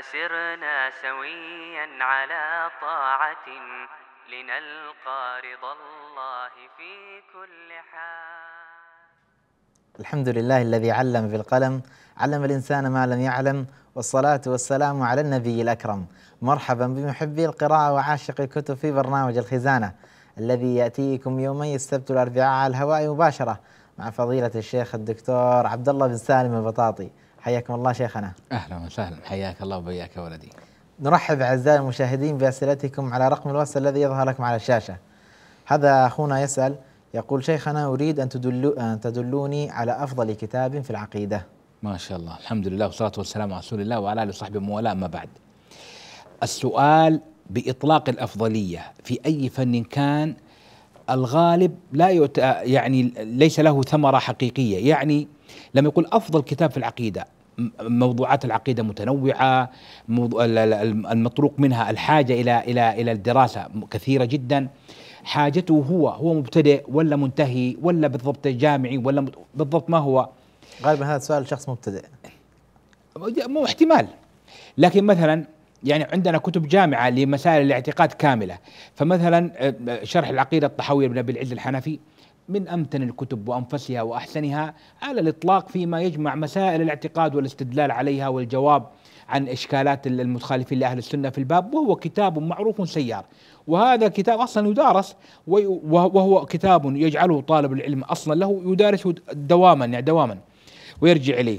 فسرنا سويا على طاعة لنلقى رضا الله في كل حال الحمد لله الذي علم بالقلم علم الإنسان ما لم يعلم والصلاة والسلام على النبي الأكرم مرحبا بمحبي القراءة وعاشق الكتب في برنامج الخزانة الذي يأتيكم يومي السبت والأربعاء على الهواء مباشرة مع فضيلة الشيخ الدكتور عبد الله بن سالم البطاطي حياكم الله شيخنا اهلا وسهلا حياك الله وبياك يا ولدي نرحب اعزائي المشاهدين باسئلتكم على رقم الواتس الذي يظهر لكم على الشاشه هذا اخونا يسال يقول شيخنا اريد ان تدلو ان تدلوني على افضل كتاب في العقيده ما شاء الله الحمد لله والصلاه والسلام على رسول الله وعلى اله وصحبه وموالاه ما بعد السؤال باطلاق الافضليه في اي فن كان الغالب لا يعني ليس له ثمره حقيقيه يعني لما يقول افضل كتاب في العقيده موضوعات العقيدة متنوعة المطروق منها الحاجة إلى إلى إلى الدراسة كثيرة جدا حاجته هو هو مبتدئ ولا منتهي ولا بالضبط جامعي ولا بالضبط ما هو غالبا هذا سؤال شخص مبتدئ مو احتمال لكن مثلا يعني عندنا كتب جامعة لمسائل الاعتقاد كاملة فمثلا آه، آه، شرح العقيدة الطحوية بن أبي العز الحنفي من امتن الكتب وانفسها واحسنها على الاطلاق فيما يجمع مسائل الاعتقاد والاستدلال عليها والجواب عن اشكالات المتخالفين لاهل السنه في الباب وهو كتاب معروف سيار وهذا كتاب اصلا يدارس وهو كتاب يجعله طالب العلم اصلا له يدارسه دواما يعني دواما ويرجع اليه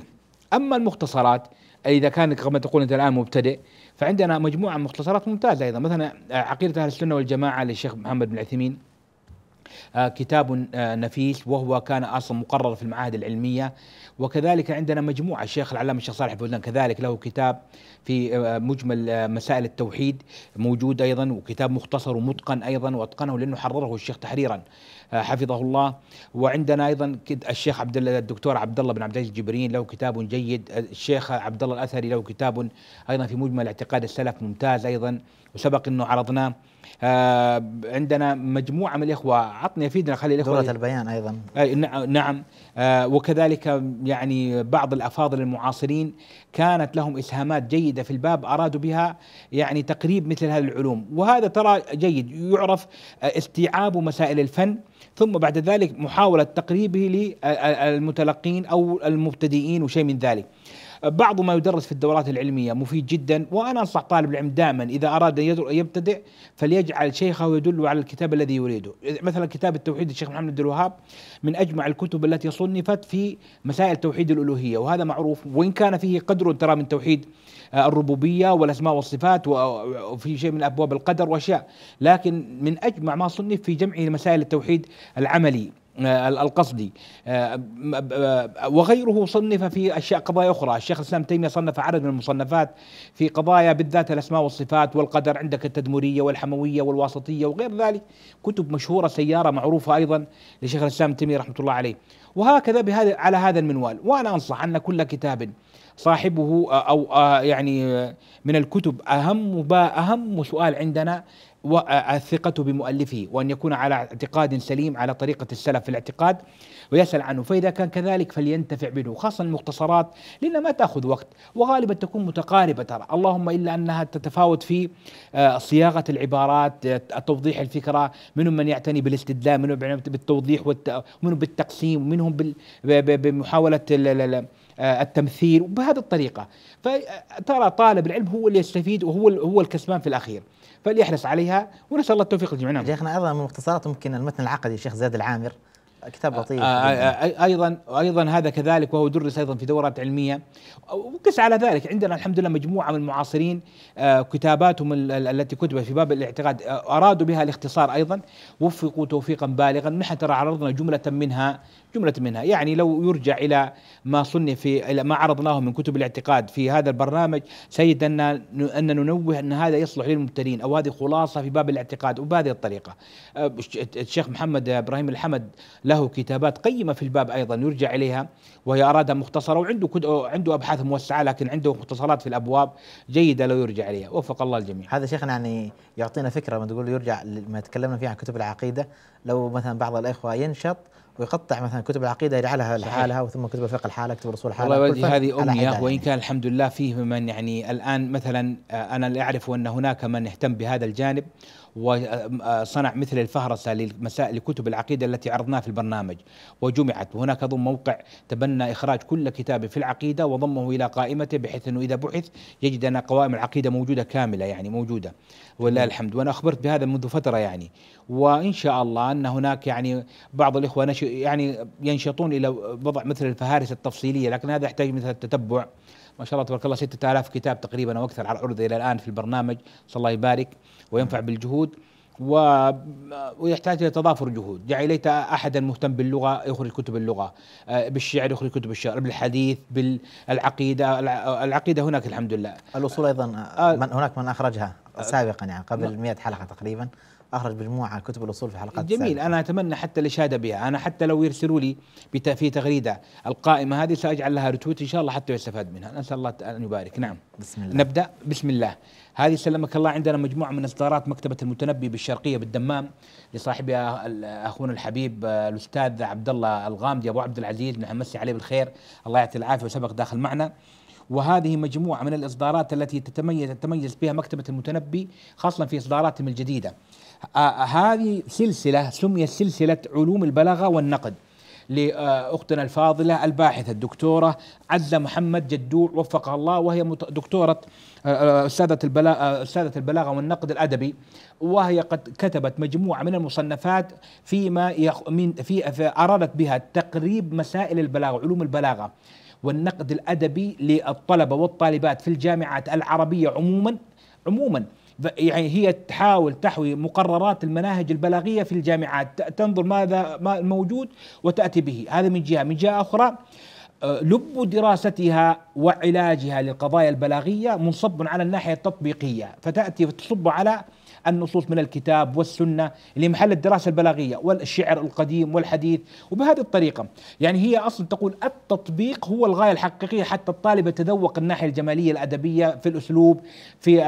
اما المختصرات اذا كان كما تقول انت الان مبتدئ فعندنا مجموعه مختصرات ممتازه ايضا مثلا عقيده اهل السنه والجماعه للشيخ محمد بن عثيمين آه، كتاب آه، نفيس وهو كان اصلا مقرر في المعاهد العلميه وكذلك عندنا مجموعه الشيخ العلامه الشيخ صالح فوزان كذلك له كتاب في آه، مجمل مسائل التوحيد موجود ايضا وكتاب مختصر ومتقن ايضا واتقنه لانه حرره الشيخ تحريرا حفظه الله وعندنا ايضا الشيخ عبد الدكتور عبد الله بن عبد العزيز الجبرين له كتاب جيد الشيخ عبد الله الاثري له كتاب ايضا في مجمل اعتقاد السلف ممتاز ايضا وسبق انه عرضناه آه عندنا مجموعه من الاخوه عطني افيدنا خلي الاخوه دوره البيان ايضا آه نعم آه وكذلك يعني بعض الافاضل المعاصرين كانت لهم اسهامات جيده في الباب ارادوا بها يعني تقريب مثل هذه العلوم وهذا ترى جيد يعرف آه، استيعاب مسائل الفن ثم بعد ذلك محاوله تقريبه للمتلقين آه، آه، او المبتدئين وشيء من ذلك بعض ما يدرس في الدورات العلمية مفيد جدا وأنا أنصح طالب العلم دائما إذا أراد أن يبتدئ فليجعل شيخه يدل على الكتاب الذي يريده مثلا كتاب التوحيد الشيخ محمد عبد الوهاب من أجمع الكتب التي صنفت في مسائل توحيد الألوهية وهذا معروف وإن كان فيه قدر ترى من توحيد آه، الربوبية والأسماء والصفات وفي شيء من أبواب القدر وأشياء لكن من أجمع ما صنف في جمعه مسائل التوحيد العملي آه، القصدي آه، آه، وغيره صنف في اشياء قضايا اخرى، الشيخ الاسلام تيميه صنف عدد من المصنفات في قضايا بالذات الاسماء والصفات والقدر عندك التدمريه والحمويه والواسطيه وغير ذلك، كتب مشهوره سياره معروفه ايضا لشيخ الاسلام تيميه رحمه الله عليه، وهكذا بهذا على هذا المنوال، وانا انصح ان كل كتاب صاحبه او يعني من الكتب اهم اهم سؤال عندنا والثقة بمؤلفه وأن يكون على اعتقاد سليم على طريقة السلف في الاعتقاد ويسأل عنه فإذا كان كذلك فلينتفع به خاصة المختصرات لأنها ما تأخذ وقت وغالبا تكون متقاربة ترى اللهم إلا أنها تتفاوت في آه، صياغة العبارات توضيح الفكرة منهم من يعتني بالاستدلال منهم بالتوضيح ومنهم بالتقسيم ومنهم بمحاولة آه، التمثيل بهذه الطريقة فترى طالب العلم هو اللي يستفيد وهو هو الكسبان في الأخير فليحرص عليها ونسال الله التوفيق لجميعنا. شيخنا ايضا من مختصرات ممكن المتن العقدي الشيخ زاد العامر كتاب لطيف آه، آه، آه، ايضا ايضا هذا كذلك وهو درس ايضا في دورات علميه وقس على ذلك عندنا الحمد لله مجموعه من المعاصرين كتاباتهم التي كتبت في باب الاعتقاد ارادوا بها الاختصار ايضا وفقوا توفيقا بالغا نحن ترى عرضنا جمله منها جملة منها يعني لو يرجع إلى ما صنف إلى ما عرضناه من كتب الاعتقاد في هذا البرنامج سيد أن ننوه أن هذا يصلح للمبتلين أو هذه خلاصة في باب الاعتقاد وبهذه الطريقة أه، الشيخ محمد إبراهيم الحمد له كتابات قيمة في الباب أيضا يرجع إليها وهي أرادها مختصرة وعنده عنده أبحاث موسعة لكن عنده مختصرات في الأبواب جيدة لو يرجع إليها وفق الله الجميع هذا شيخنا يعني يعطينا فكرة ما تقول يرجع ما تكلمنا فيه عن كتب العقيدة لو مثلا بعض الإخوة ينشط ويقطع مثلا كتب العقيده يجعلها لحالها وثم كتب الفقه لحالها كتب الرسول لحالها والله هذه امنيه يعني. وان يعني. كان الحمد لله فيه من يعني الان مثلا آه، انا اللي اعرف ان هناك من يهتم بهذا الجانب وصنع مثل الفهرسة لمسائل كتب العقيدة التي عرضناها في البرنامج وجمعت وهناك ضم موقع تبنى إخراج كل كتاب في العقيدة وضمه إلى قائمته بحيث أنه إذا بحث يجد أن قوائم العقيدة موجودة كاملة يعني موجودة ولله الحمد وأنا أخبرت بهذا منذ فترة يعني وإن شاء الله أن هناك يعني بعض الإخوة نش... يعني ينشطون إلى وضع مثل الفهارس التفصيلية لكن هذا يحتاج مثل التتبع ما شاء الله تبارك الله 6000 كتاب تقريبا او اكثر على العرض الى الان في البرنامج صلى الله يبارك وينفع بالجهود و... ويحتاج الى تضافر جهود، يا ليت احدا مهتم باللغه يخرج كتب اللغه، آه، بالشعر يخرج كتب الشعر، بالحديث، بالعقيده، العقيده هناك الحمد لله. الاصول ايضا آه، من هناك من اخرجها آه، سابقا يعني قبل 100 نعم. حلقه تقريبا اخرج مجموعه كتب الاصول في حلقات جميل السابقة. انا اتمنى حتى الاشاده بها انا حتى لو يرسلوا لي في تغريده القائمه هذه ساجعل لها رتويت ان شاء الله حتى يستفاد منها نسال الله ان يبارك نعم بسم الله نبدا بسم الله هذه سلمك الله عندنا مجموعه من اصدارات مكتبه المتنبي بالشرقيه بالدمام لصاحبها اخونا الحبيب الاستاذ عبد الله الغامدي ابو عبد العزيز نمسي عليه بالخير الله يعطيه العافيه وسبق داخل معنا وهذه مجموعة من الإصدارات التي تتميز تتميز بها مكتبة المتنبي خاصة في إصداراتهم الجديدة آه، آه، هذه سلسلة سميت سلسلة علوم البلاغة والنقد لأختنا الفاضلة الباحثة الدكتورة عزة محمد جدوع وفقها الله وهي دكتورة آه، أستاذة البلاغة, أستاذة البلاغة والنقد الأدبي وهي قد كتبت مجموعة من المصنفات فيما يخ من في أرادت بها تقريب مسائل البلاغة علوم البلاغة والنقد الأدبي للطلبة والطالبات في الجامعات العربية عموما عموما يعني هي تحاول تحوي مقررات المناهج البلاغيه في الجامعات تنظر ماذا ما الموجود وتاتي به هذا من جهه من جهه اخرى آه، لب دراستها وعلاجها للقضايا البلاغيه منصب على الناحيه التطبيقيه فتاتي وتصب على النصوص من الكتاب والسنة لمحل الدراسة البلاغية والشعر القديم والحديث وبهذه الطريقة يعني هي أصلا تقول التطبيق هو الغاية الحقيقية حتى الطالب يتذوق الناحية الجمالية الأدبية في الأسلوب في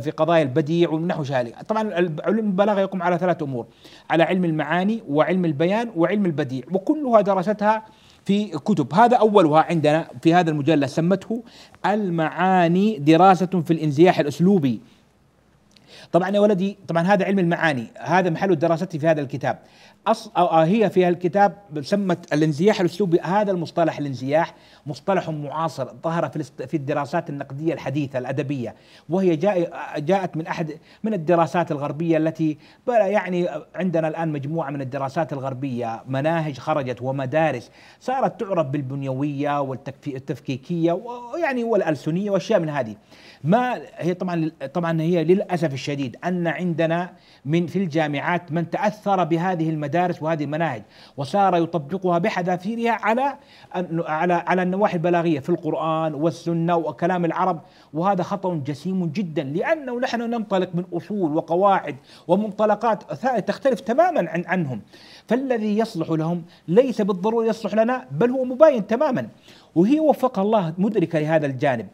في قضايا البديع ونحو ذلك طبعا علم البلاغة يقوم على ثلاث أمور على علم المعاني وعلم البيان وعلم البديع وكلها درستها في كتب هذا أولها عندنا في هذا المجلد سمته المعاني دراسة في الانزياح الأسلوبي طبعا يا ولدي طبعا هذا علم المعاني هذا محل دراستي في هذا الكتاب أص... أو هي في الكتاب سمت الانزياح الاسلوبي هذا المصطلح الانزياح مصطلح معاصر ظهر في في الدراسات النقديه الحديثه الادبيه وهي جاء جاءت من احد من الدراسات الغربيه التي يعني عندنا الان مجموعه من الدراسات الغربيه مناهج خرجت ومدارس صارت تعرف بالبنيويه والتفكيكيه ويعني والالسنيه واشياء من هذه ما هي طبعا طبعا هي للاسف الشديد ان عندنا من في الجامعات من تاثر بهذه المدارس وهذه المناهج وصار يطبقها بحذافيرها على على على النواحي البلاغيه في القران والسنه وكلام العرب وهذا خطا جسيم جدا لانه نحن ننطلق من اصول وقواعد ومنطلقات تختلف تماما عن عنهم فالذي يصلح لهم ليس بالضروره يصلح لنا بل هو مباين تماما وهي وفقها الله مدركه لهذا الجانب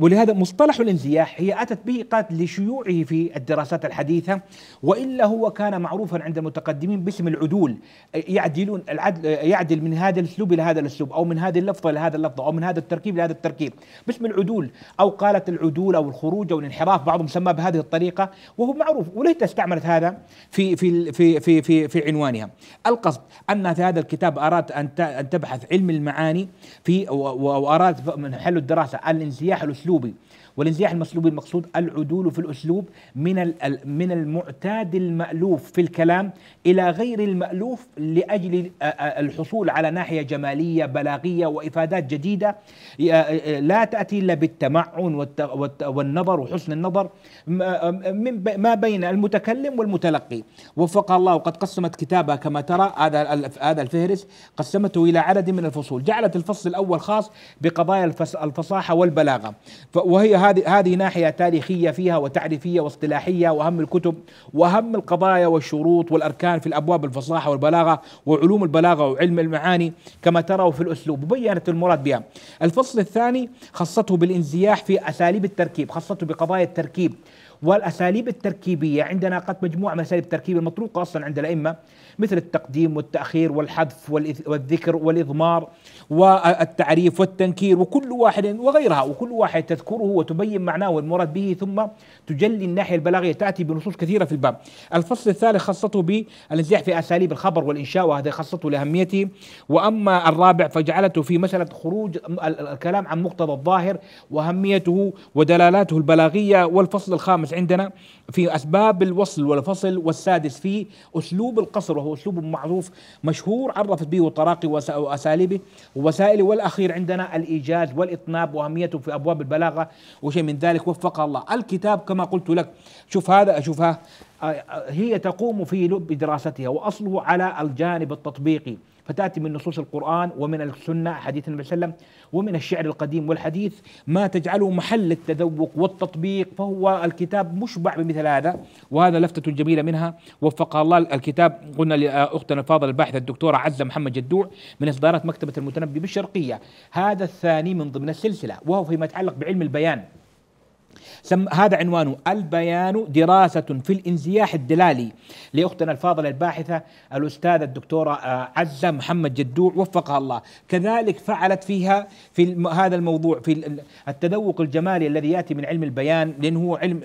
ولهذا مصطلح الانزياح هي أتت به قالت لشيوعه في الدراسات الحديثة وإلا هو كان معروفا عند المتقدمين باسم العدول يعدلون العدل يعدل من هذا الأسلوب إلى هذا الأسلوب أو من هذه اللفظة إلى هذا اللفظة أو من هذا التركيب إلى هذا التركيب باسم العدول أو قالت العدول أو الخروج أو الانحراف بعضهم سماه بهذه الطريقة وهو معروف وليت استعملت هذا في في في في في, في عنوانها القصد أن في هذا الكتاب أرادت أن تبحث علم المعاني في وأرادت من حل الدراسة الانسياح الاسلوبي والانزياح المسلوب المقصود العدول في الأسلوب من من المعتاد المألوف في الكلام إلى غير المألوف لأجل الحصول على ناحية جمالية بلاغية وإفادات جديدة لا تأتي إلا بالتمعن والنظر وحسن النظر ما بين المتكلم والمتلقي وفق الله وقد قسمت كتابها كما ترى هذا هذا الفهرس قسمته إلى عدد من الفصول جعلت الفصل الأول خاص بقضايا الفصاحة والبلاغة وهي هذه هذه ناحيه تاريخيه فيها وتعريفيه واصطلاحيه واهم الكتب واهم القضايا والشروط والاركان في الابواب الفصاحه والبلاغه وعلوم البلاغه وعلم المعاني كما تروا في الاسلوب وبينت المراد بها. الفصل الثاني خصته بالانزياح في اساليب التركيب، خصته بقضايا التركيب والاساليب التركيبيه عندنا قد مجموعه من اساليب التركيب المطروقه اصلا عند الائمه مثل التقديم والتأخير والحذف والذكر والإضمار والتعريف والتنكير وكل واحد وغيرها وكل واحد تذكره وتبين معناه والمراد به ثم تجلي الناحية البلاغية تأتي بنصوص كثيرة في الباب الفصل الثالث خاصته بالانزاح في أساليب الخبر والإنشاء وهذا خاصته لأهميته وأما الرابع فجعلته في مسألة خروج الكلام عن مقتضى الظاهر وأهميته ودلالاته البلاغية والفصل الخامس عندنا في أسباب الوصل والفصل والسادس في أسلوب القصر وهو اسلوب معروف مشهور عرفت به الطراقي واساليبه ووسائله والاخير عندنا الايجاز والاطناب واهميته في ابواب البلاغه وشيء من ذلك وفق الله الكتاب كما قلت لك شوف هذا اشوفها هي تقوم في لب دراستها واصله على الجانب التطبيقي فتاتي من نصوص القران ومن السنه حديث النبي صلى الله عليه وسلم ومن الشعر القديم والحديث ما تجعله محل التذوق والتطبيق فهو الكتاب مشبع بمثل هذا وهذا لفته جميله منها وفقها الله الكتاب قلنا لاختنا الفاضله الباحثه الدكتوره عزه محمد جدوع من اصدارات مكتبه المتنبي بالشرقيه هذا الثاني من ضمن السلسله وهو فيما يتعلق بعلم البيان هذا عنوانه البيان دراسة في الانزياح الدلالي لأختنا الفاضلة الباحثة الأستاذة الدكتورة آه، عزة محمد جدوع وفقها الله كذلك فعلت فيها في هذا الموضوع في التذوق الجمالي الذي يأتي من علم البيان لأنه هو علم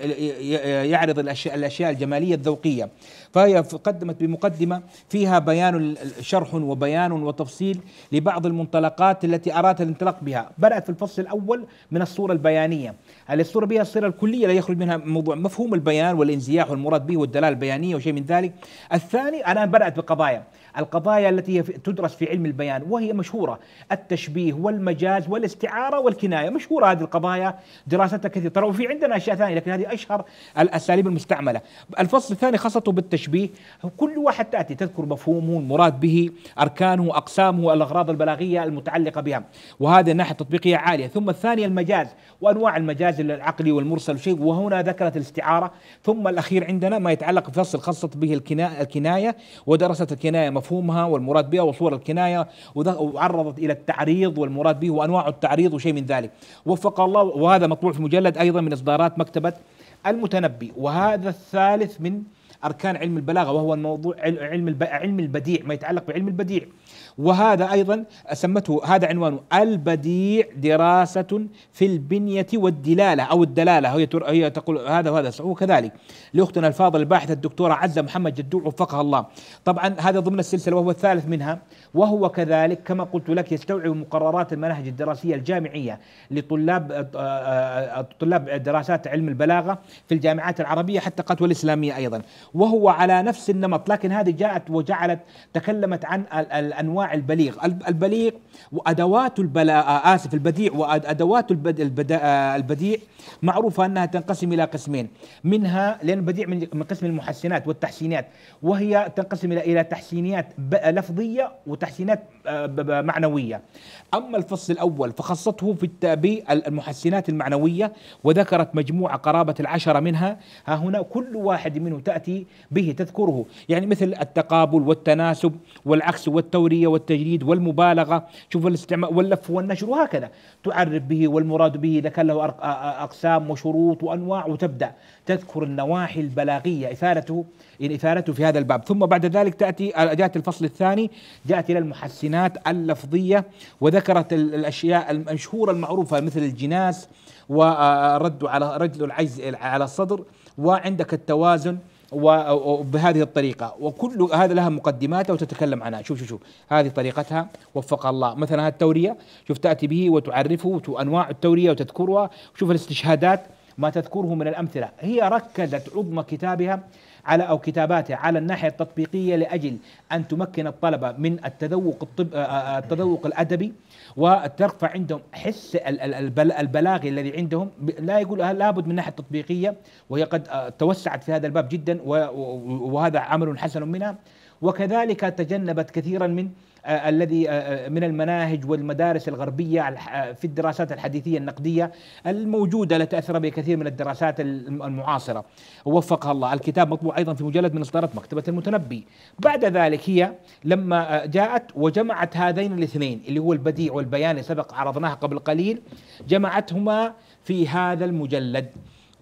يعرض الأشياء الجمالية الذوقية فهي قدمت بمقدمة فيها بيان شرح وبيان وتفصيل لبعض المنطلقات التي أرادت الانطلاق بها بدأت في الفصل الأول من الصورة البيانية الصورة بها الصورة الكلية لا يخرج منها موضوع مفهوم البيان والانزياح والمراد به والدلالة البيانية وشيء من ذلك الثاني الآن بدأت بقضايا القضايا التي تدرس في علم البيان وهي مشهورة التشبيه والمجاز والاستعارة والكناية مشهورة هذه القضايا دراستها كثيرة وفي عندنا أشياء ثانية لكن هذه أشهر الأساليب المستعملة الفصل الثاني خصته بالتشبيه كل واحد تأتي تذكر مفهومه المراد به أركانه أقسامه الأغراض البلاغية المتعلقة بها وهذه الناحية التطبيقية عالية ثم الثانية المجاز وأنواع المجاز العقلي والمرسل وشيء وهنا ذكرت الاستعارة ثم الأخير عندنا ما يتعلق بفصل خصت به الكناية ودرست الكناية مفهوم مفهومها والمراد بها وصور الكناية وعرضت إلى التعريض والمراد به وأنواع التعريض وشيء من ذلك وفق الله وهذا مطبوع في مجلد أيضا من إصدارات مكتبة المتنبي وهذا الثالث من أركان علم البلاغة وهو الموضوع علم علم البديع ما يتعلق بعلم البديع وهذا أيضا سمته هذا عنوانه البديع دراسة في البنية والدلالة أو الدلالة هي هي تقول هذا وهذا هو كذلك لأختنا الفاضلة الباحثة الدكتورة عزة محمد جدوع وفقها الله طبعا هذا ضمن السلسلة وهو الثالث منها وهو كذلك كما قلت لك يستوعب مقررات المناهج الدراسية الجامعية لطلاب آه، آه، آه، طلاب دراسات علم البلاغة في الجامعات العربية حتى قد والإسلامية أيضا وهو على نفس النمط لكن هذه جاءت وجعلت تكلمت عن الأنواع البليغ البليغ وأدوات البلاء آه، آه، آسف البديع وأدوات آه، البديع معروفة أنها تنقسم إلى قسمين منها لأن البديع من قسم المحسنات والتحسينات وهي تنقسم إلى تحسينات لفظية وتحسينات معنوية أما الفصل الأول فخصته في التابي المحسنات المعنوية وذكرت مجموعة قرابة العشرة منها ها هنا كل واحد منه تأتي به تذكره يعني مثل التقابل والتناسب والعكس والتورية والتجريد والمبالغة شوف الاستعمال واللف والنشر وهكذا تعرف به والمراد به إذا كان له أقسام وشروط وأنواع وتبدأ تذكر النواحي البلاغية إثارته إثارته في هذا الباب ثم بعد ذلك تأتي آه، جاءت الفصل الثاني جاءت إلى المحسنات اللفظية وذكرت وذكرت الأشياء المشهورة المعروفة مثل الجناس ورد آه، آه، على رجل العجز على الصدر وعندك التوازن وبهذه آه، الطريقة وكل هذا لها مقدمات وتتكلم عنها شوف شوف شوف هذه طريقتها وفق الله مثلا هذه التورية شوف تأتي به وتعرفه أنواع التورية وتذكرها شوف الاستشهادات ما تذكره من الأمثلة هي ركزت عظمى كتابها على او كتاباته على الناحيه التطبيقيه لاجل ان تمكن الطلبه من التذوق الطب آه، آه، آه، التذوق الادبي وترفع عندهم حس البلاغي الذي عندهم لا يقول لابد من ناحيه تطبيقيه وهي قد توسعت في هذا الباب جدا وهذا عمل حسن منها وكذلك تجنبت كثيرا من آه، الذي آه، آه، من المناهج والمدارس الغربية في الدراسات الحديثية النقدية الموجودة التي تأثر بها كثير من الدراسات المعاصرة ووفقها الله الكتاب مطبوع أيضا في مجلد من إصدارات مكتبة المتنبي بعد ذلك هي لما جاءت وجمعت هذين الاثنين اللي هو البديع والبيان سبق عرضناها قبل قليل جمعتهما في هذا المجلد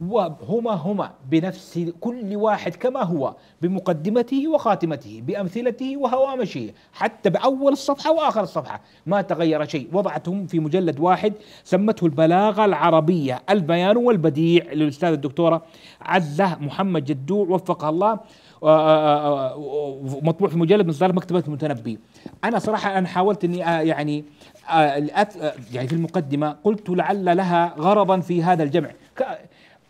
وهما هما بنفس كل واحد كما هو بمقدمته وخاتمته بأمثلته وهوامشه حتى بأول الصفحة وآخر الصفحة ما تغير شيء وضعتهم في مجلد واحد سمته البلاغة العربية البيان والبديع للأستاذة الدكتورة عزة محمد جدوع وفقها الله آه، آه، آه، مطبوع في مجلد من صالح مكتبة المتنبي أنا صراحة أنا حاولت أني يعني يعني في المقدمة قلت لعل لها غرضا في هذا الجمع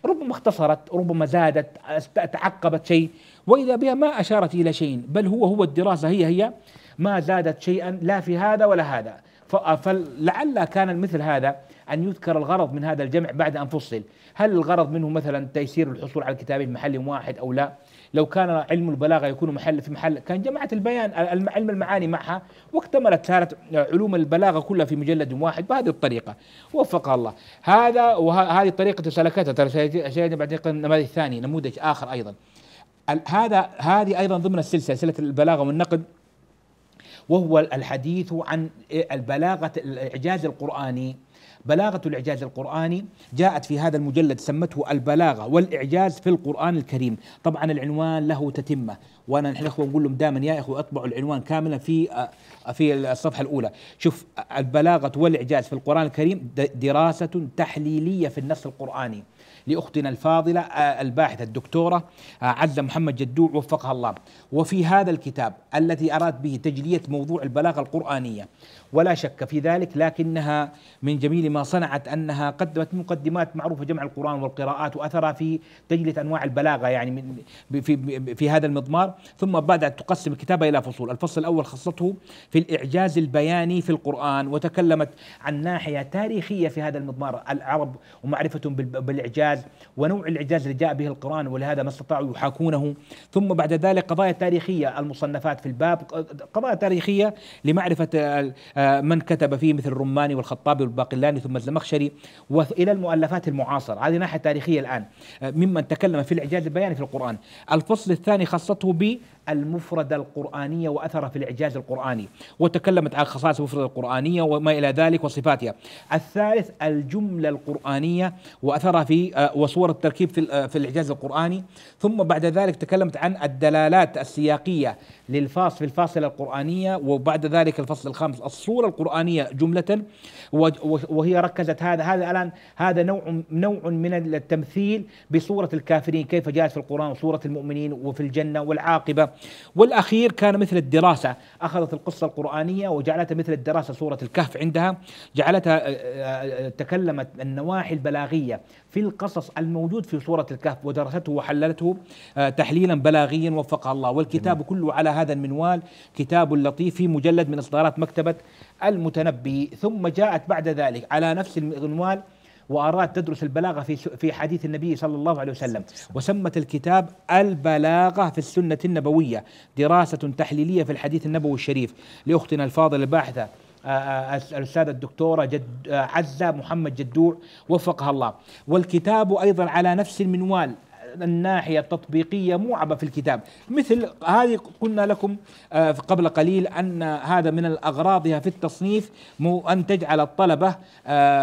ربما اختصرت ربما زادت تعقبت شيء وإذا بها ما أشارت إلى شيء بل هو هو الدراسة هي هي ما زادت شيئا لا في هذا ولا هذا فلعل كان مثل هذا أن يذكر الغرض من هذا الجمع بعد أن فصل هل الغرض منه مثلا تيسير الحصول على في محل واحد أو لا لو كان علم البلاغه يكون محل في محل كان جمعت البيان علم المعاني معها واكتملت كانت علوم البلاغه كلها في مجلد واحد بهذه الطريقه وفقها الله هذا وهذه طريقه سلكتها ترى سياتي بعد النماذج الثاني نموذج اخر ايضا هذا هذه ايضا ضمن السلسله سلسله البلاغه والنقد وهو الحديث عن البلاغه الاعجاز القراني بلاغة الإعجاز القرآني جاءت في هذا المجلد سمته البلاغة والإعجاز في القرآن الكريم طبعا العنوان له تتمة وانا نحن اخوه نقول لهم دائما يا اخوه اطبعوا العنوان كاملا في آه، في الصفحه الاولى، شوف البلاغه والاعجاز في القران الكريم دراسه تحليليه في النص القراني لاختنا الفاضله آه، الباحثه الدكتوره آه، عزه محمد جدوع وفقها الله، وفي هذا الكتاب الذي اراد به تجليه موضوع البلاغه القرانيه ولا شك في ذلك لكنها من جميل ما صنعت انها قدمت مقدمات معروفه جمع القران والقراءات واثرها في تجليه انواع البلاغه يعني من في في هذا المضمار ثم بدات تقسم الكتاب الى فصول، الفصل الاول خصته في الاعجاز البياني في القران وتكلمت عن ناحيه تاريخيه في هذا المضمار العرب ومعرفتهم بالاعجاز ونوع الاعجاز اللي جاء به القران ولهذا ما استطاعوا يحاكونه، ثم بعد ذلك قضايا تاريخيه المصنفات في الباب قضايا تاريخيه لمعرفه آه، من كتب فيه مثل الرماني والخطابي والباقلاني ثم الزمخشري والى المؤلفات المعاصره هذه ناحيه تاريخيه الان آه، ممن تكلم في الاعجاز البياني في القران الفصل الثاني خصته ب المفردة القرآنية وأثرها في الإعجاز القرآني وتكلمت عن خصائص المفردة القرآنية وما إلى ذلك وصفاتها الثالث الجملة القرآنية وأثرها في آه، وصور التركيب في, في الإعجاز القرآني ثم بعد ذلك تكلمت عن الدلالات السياقية للفاصل في الفاصلة القرآنية وبعد ذلك الفصل الخامس الصورة القرآنية جملة وهي ركزت هذا هذا الآن هذا نوع نوع من التمثيل بصورة الكافرين كيف جاءت في القرآن وصورة المؤمنين وفي الجنة والعاقبة والأخير كان مثل الدراسة أخذت القصة القرآنية وجعلتها مثل الدراسة سورة الكهف عندها جعلتها آه، آه، آه، تكلمت النواحي البلاغية في القصص الموجود في سورة الكهف ودرسته وحللته آه، تحليلا بلاغيا وفقها الله والكتاب جميل. كله على هذا المنوال كتاب لطيف في مجلد من إصدارات مكتبة المتنبي ثم جاءت بعد ذلك على نفس المنوال وأراد تدرس البلاغة في في حديث النبي صلى الله عليه وسلم وسمت الكتاب البلاغة في السنة النبوية دراسة تحليلية في الحديث النبوي الشريف لأختنا الفاضلة الباحثة آه، آه، الأستاذة الدكتورة جد آه، عزة محمد جدوع وفقها الله والكتاب أيضا على نفس المنوال الناحية التطبيقية موعبة في الكتاب مثل هذه قلنا لكم قبل قليل أن هذا من أغراضها في التصنيف أن تجعل الطلبة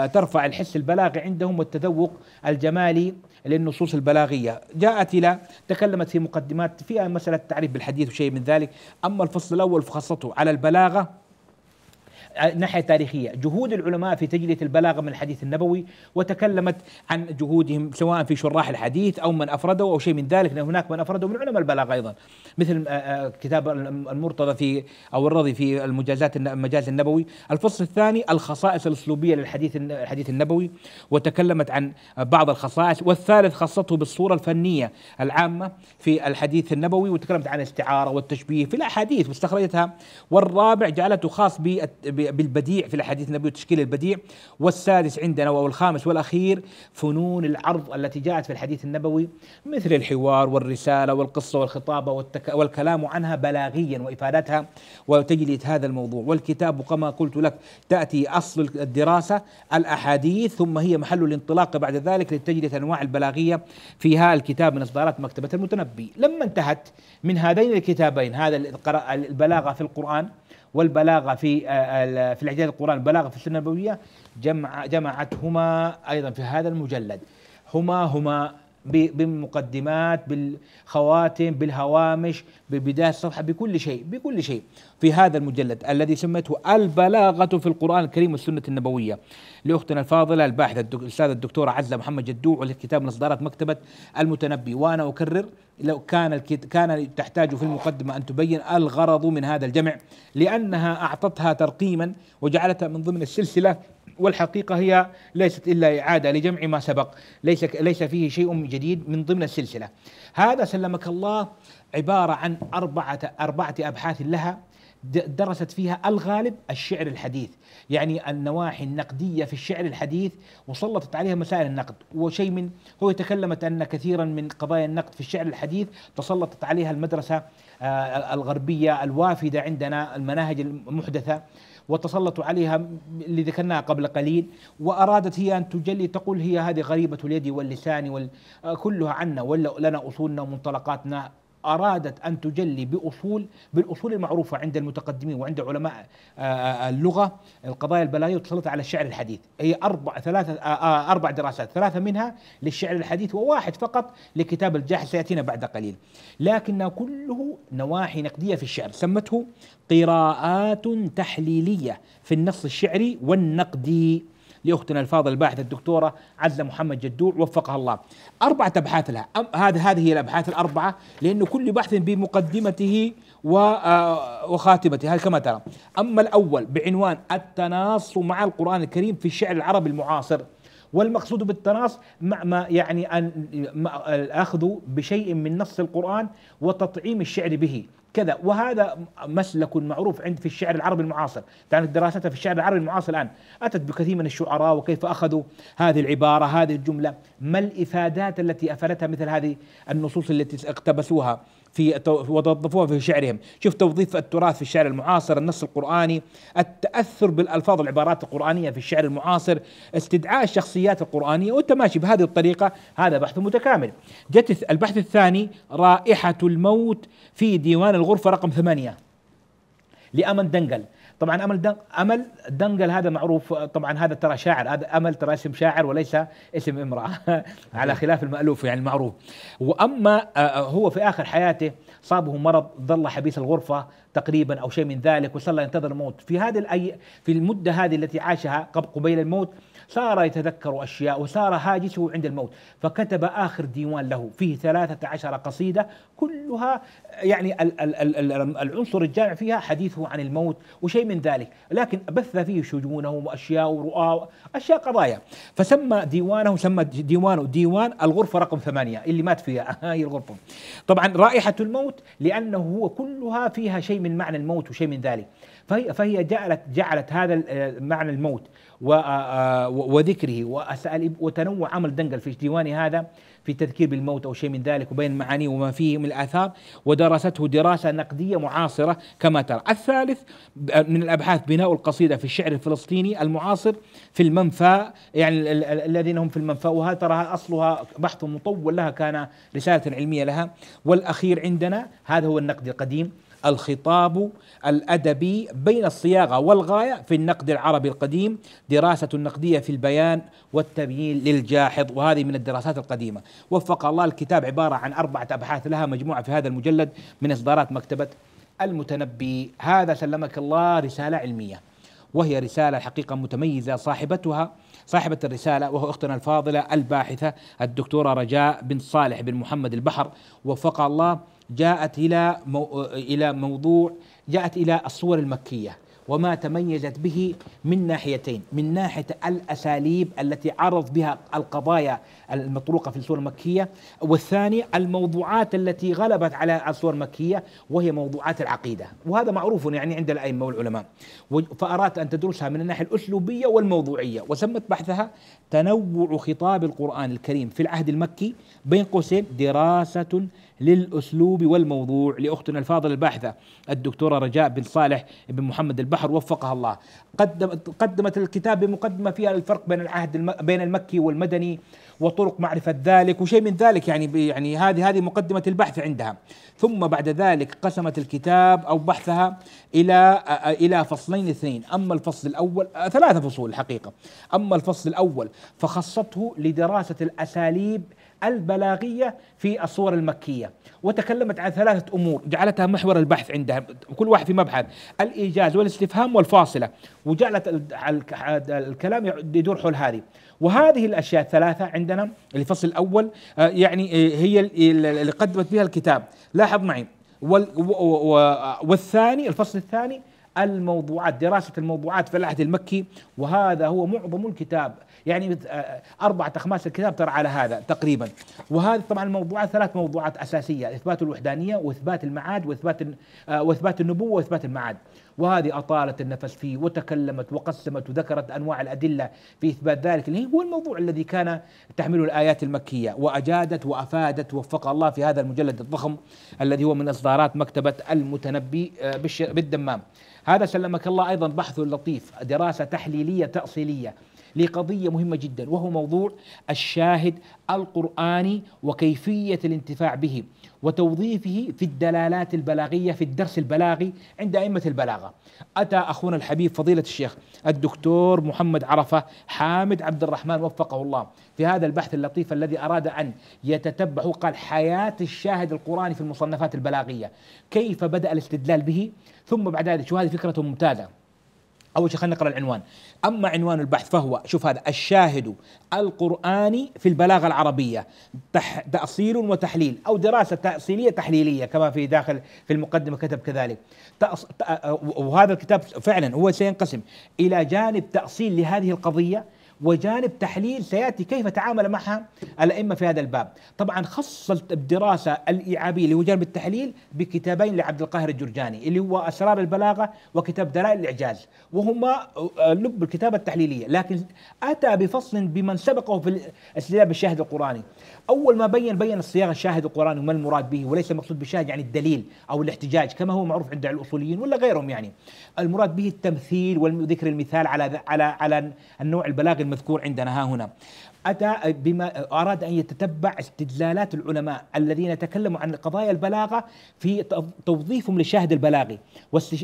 ترفع الحس البلاغي عندهم والتذوق الجمالي للنصوص البلاغية جاءت إلى تكلمت في مقدمات فيها مسألة التعريف بالحديث وشيء من ذلك أما الفصل الأول فخصته على البلاغة الناحية التاريخية جهود العلماء في تجلية البلاغة من الحديث النبوي وتكلمت عن جهودهم سواء في شراح الحديث أو من أفرده أو شيء من ذلك لأن هناك من أفرده من علماء البلاغة أيضا مثل آه، آه، كتاب المرتضى في أو الرضي في المجازات المجاز النبوي الفصل الثاني الخصائص الأسلوبية للحديث الحديث النبوي وتكلمت عن بعض الخصائص والثالث خصته بالصورة الفنية العامة في الحديث النبوي وتكلمت عن الاستعارة والتشبيه في الأحاديث واستخرجتها والرابع جعلته خاص ب بالبديع في الاحاديث النبوي وتشكيل البديع والسادس عندنا او الخامس والاخير فنون العرض التي جاءت في الحديث النبوي مثل الحوار والرساله والقصه والخطابه والتك والكلام عنها بلاغيا وافادتها وتجليه هذا الموضوع والكتاب كما قلت لك تاتي اصل الدراسه الاحاديث ثم هي محل الانطلاق بعد ذلك لتجليه انواع البلاغيه فيها الكتاب من اصدارات مكتبه المتنبي لما انتهت من هذين الكتابين هذا البلاغه في القران والبلاغه في آه، في الاعجاز القران البلاغه في السنه النبويه جمع جمعتهما ايضا في هذا المجلد هما هما بالمقدمات بالخواتم بالهوامش ببداية الصفحة بكل شيء بكل شيء في هذا المجلد الذي سميته البلاغة في القرآن الكريم والسنة النبوية لأختنا الفاضلة الباحثة الأستاذة الدكتورة عزة محمد جدوع والكتاب من إصدارات مكتبة المتنبي وأنا أكرر لو كان كان تحتاج في المقدمة أن تبين الغرض من هذا الجمع لأنها أعطتها ترقيما وجعلتها من ضمن السلسلة والحقيقه هي ليست الا اعاده لجمع ما سبق ليس ليس فيه شيء جديد من ضمن السلسله هذا سلمك الله عباره عن اربعه اربعه ابحاث لها درست فيها الغالب الشعر الحديث يعني النواحي النقدية في الشعر الحديث وسلطت عليها مسائل النقد وشيء من هو تكلمت أن كثيرا من قضايا النقد في الشعر الحديث تسلطت عليها المدرسة آه، الغربية الوافدة عندنا المناهج المحدثة وتسلطوا عليها اللي ذكرناها قبل قليل وأرادت هي أن تجلي تقول هي هذه غريبة اليد واللسان آه، كلها عنا ولا لنا أصولنا ومنطلقاتنا أرادت أن تجلي بأصول بالأصول المعروفة عند المتقدمين وعند علماء آه، آه، اللغة القضايا البلاغية وتسلط على الشعر الحديث هي أربع ثلاثة آه، أربع دراسات ثلاثة منها للشعر الحديث وواحد فقط لكتاب الجاحظ سيأتينا بعد قليل لكن كله نواحي نقدية في الشعر سمته قراءات تحليلية في النص الشعري والنقدي لاختنا الفاضله الباحثه الدكتوره عزه محمد جدوع وفقها الله. اربعه ابحاث لها هذه هذه الابحاث الاربعه لانه كل بحث بمقدمته آه، وخاتمته كما ترى. اما الاول بعنوان التناص مع القران الكريم في الشعر العربي المعاصر. والمقصود بالتناص مع ما يعني ان الاخذ بشيء من نص القران وتطعيم الشعر به كذا وهذا مسلك معروف عند في الشعر العربي المعاصر كانت دراستها في الشعر العربي المعاصر الآن أتت بكثير من الشعراء وكيف أخذوا هذه العبارة هذه الجملة ما الإفادات التي أفادتها مثل هذه النصوص التي اقتبسوها في وظفوها في شعرهم شوف توظيف التراث في الشعر المعاصر النص القرآني التأثر بالألفاظ العبارات القرآنية في الشعر المعاصر استدعاء الشخصيات القرآنية والتماشي بهذه الطريقة هذا بحث متكامل جت البحث الثاني رائحة الموت في ديوان الغرفة رقم ثمانية لأمن دنقل طبعا امل دن... امل دنقل هذا معروف طبعا هذا ترى شاعر هذا امل ترى اسم شاعر وليس اسم امراه على خلاف المالوف يعني المعروف واما آه، آه، هو في اخر حياته صابه مرض ظل حبيس الغرفه تقريبا او شيء من ذلك وصلى ينتظر الموت في هذه الأي في المده هذه التي عاشها قبيل الموت صار يتذكر أشياء وصار هاجسه عند الموت فكتب آخر ديوان له فيه ثلاثة عشر قصيدة كلها يعني العنصر الجامع فيها حديثه عن الموت وشيء من ذلك لكن بث فيه شجونه وأشياء ورؤى أشياء قضايا فسمى ديوانه سمى ديوانه ديوان الغرفة رقم ثمانية اللي مات فيها هاي الغرفة طبعا رائحة الموت لأنه هو كلها فيها شيء من معنى الموت وشيء من ذلك فهي, فهي جعلت, جعلت هذا معنى الموت وذكره وتنوع عمل دنقل في ديوانه هذا في التذكير بالموت أو شيء من ذلك وبين معانيه وما فيه من الآثار ودرسته دراسة نقدية معاصرة كما ترى الثالث من الأبحاث بناء القصيدة في الشعر الفلسطيني المعاصر في المنفى يعني الذين هم في المنفى وهذا ترى أصلها بحث مطول لها كان رسالة علمية لها والأخير عندنا هذا هو النقد القديم الخطاب الأدبي بين الصياغة والغاية في النقد العربي القديم دراسة نقدية في البيان والتبيين للجاحظ وهذه من الدراسات القديمة وفق الله الكتاب عبارة عن أربعة أبحاث لها مجموعة في هذا المجلد من إصدارات مكتبة المتنبي هذا سلمك الله رسالة علمية وهي رسالة حقيقة متميزة صاحبتها صاحبة الرسالة وهو أختنا الفاضلة الباحثة الدكتورة رجاء بن صالح بن محمد البحر وفق الله جاءت إلى إلى موضوع جاءت إلى الصور المكية وما تميزت به من ناحيتين من ناحية الأساليب التي عرض بها القضايا المطروقة في السور المكية والثاني الموضوعات التي غلبت على السور المكية وهي موضوعات العقيدة وهذا معروف يعني عند الأئمة والعلماء فأرادت أن تدرسها من الناحية الأسلوبية والموضوعية وسمت بحثها تنوع خطاب القرآن الكريم في العهد المكي بين قوسين دراسة للأسلوب والموضوع لأختنا الفاضلة الباحثة الدكتورة رجاء بن صالح بن محمد البحر وفقها الله قدمت قدمت الكتاب بمقدمة فيها الفرق بين العهد بين المكي والمدني وطرق معرفة ذلك وشيء من ذلك يعني يعني هذه هذه مقدمة البحث عندها ثم بعد ذلك قسمت الكتاب أو بحثها إلى إلى فصلين اثنين أما الفصل الأول ثلاثة فصول الحقيقة أما الفصل الأول فخصته لدراسة الأساليب البلاغية في الصور المكية وتكلمت عن ثلاثة أمور جعلتها محور البحث عندها كل واحد في مبحث الإيجاز والاستفهام والفاصلة وجعلت الكلام يدور حول هذه وهذه الأشياء الثلاثة عندنا الفصل الأول آه، يعني آه، هي اللي قدمت بها الكتاب لاحظ معي والثاني الفصل الثاني الموضوعات دراسة الموضوعات في العهد المكي وهذا هو معظم الكتاب يعني آه، أربعة أخماس الكتاب ترى على هذا تقريبا وهذه طبعا الموضوعات ثلاث موضوعات أساسية إثبات الوحدانية وإثبات المعاد وإثبات وإثبات النبوة وإثبات المعاد وهذه أطالت النفس فيه وتكلمت وقسمت وذكرت أنواع الأدلة في إثبات ذلك اللي هو الموضوع الذي كان تحمله الآيات المكية وأجادت وأفادت وفق الله في هذا المجلد الضخم الذي هو من إصدارات مكتبة المتنبي آه، بالدمام هذا سلمك الله أيضا بحث لطيف دراسة تحليلية تأصيلية لقضية مهمة جدا وهو موضوع الشاهد القرآني وكيفية الانتفاع به وتوظيفه في الدلالات البلاغية في الدرس البلاغي عند أئمة البلاغة أتى أخونا الحبيب فضيلة الشيخ الدكتور محمد عرفة حامد عبد الرحمن وفقه الله في هذا البحث اللطيف الذي أراد أن يتتبع قال حياة الشاهد القرآني في المصنفات البلاغية كيف بدأ الاستدلال به ثم بعد ذلك شو هذه فكرة ممتازة اول شيء خلينا نقرا العنوان اما عنوان البحث فهو شوف هذا الشاهد القراني في البلاغه العربيه تاصيل وتحليل او دراسه تاصيليه تحليليه كما في داخل في المقدمه كتب كذلك وهذا الكتاب فعلا هو سينقسم الى جانب تاصيل لهذه القضيه وجانب تحليل سياتي كيف تعامل معها الائمه في هذا الباب. طبعا خصصت الدراسه الايعابيه اللي هو جانب التحليل بكتابين لعبد القاهر الجرجاني اللي هو اسرار البلاغه وكتاب دلائل الاعجاز وهما آه، لب الكتابه التحليليه لكن اتى بفصل بمن سبقه في استجابه الشاهد القراني أول ما بين بين الصياغة الشاهد القرآني وما المراد به وليس المقصود بالشاهد يعني الدليل أو الاحتجاج كما هو معروف عند الأصوليين ولا غيرهم يعني المراد به التمثيل وذكر المثال على على على النوع البلاغي المذكور عندنا ها هنا أتى بما أراد أن يتتبع استدلالات العلماء الذين تكلموا عن قضايا البلاغة في توظيفهم للشاهد البلاغي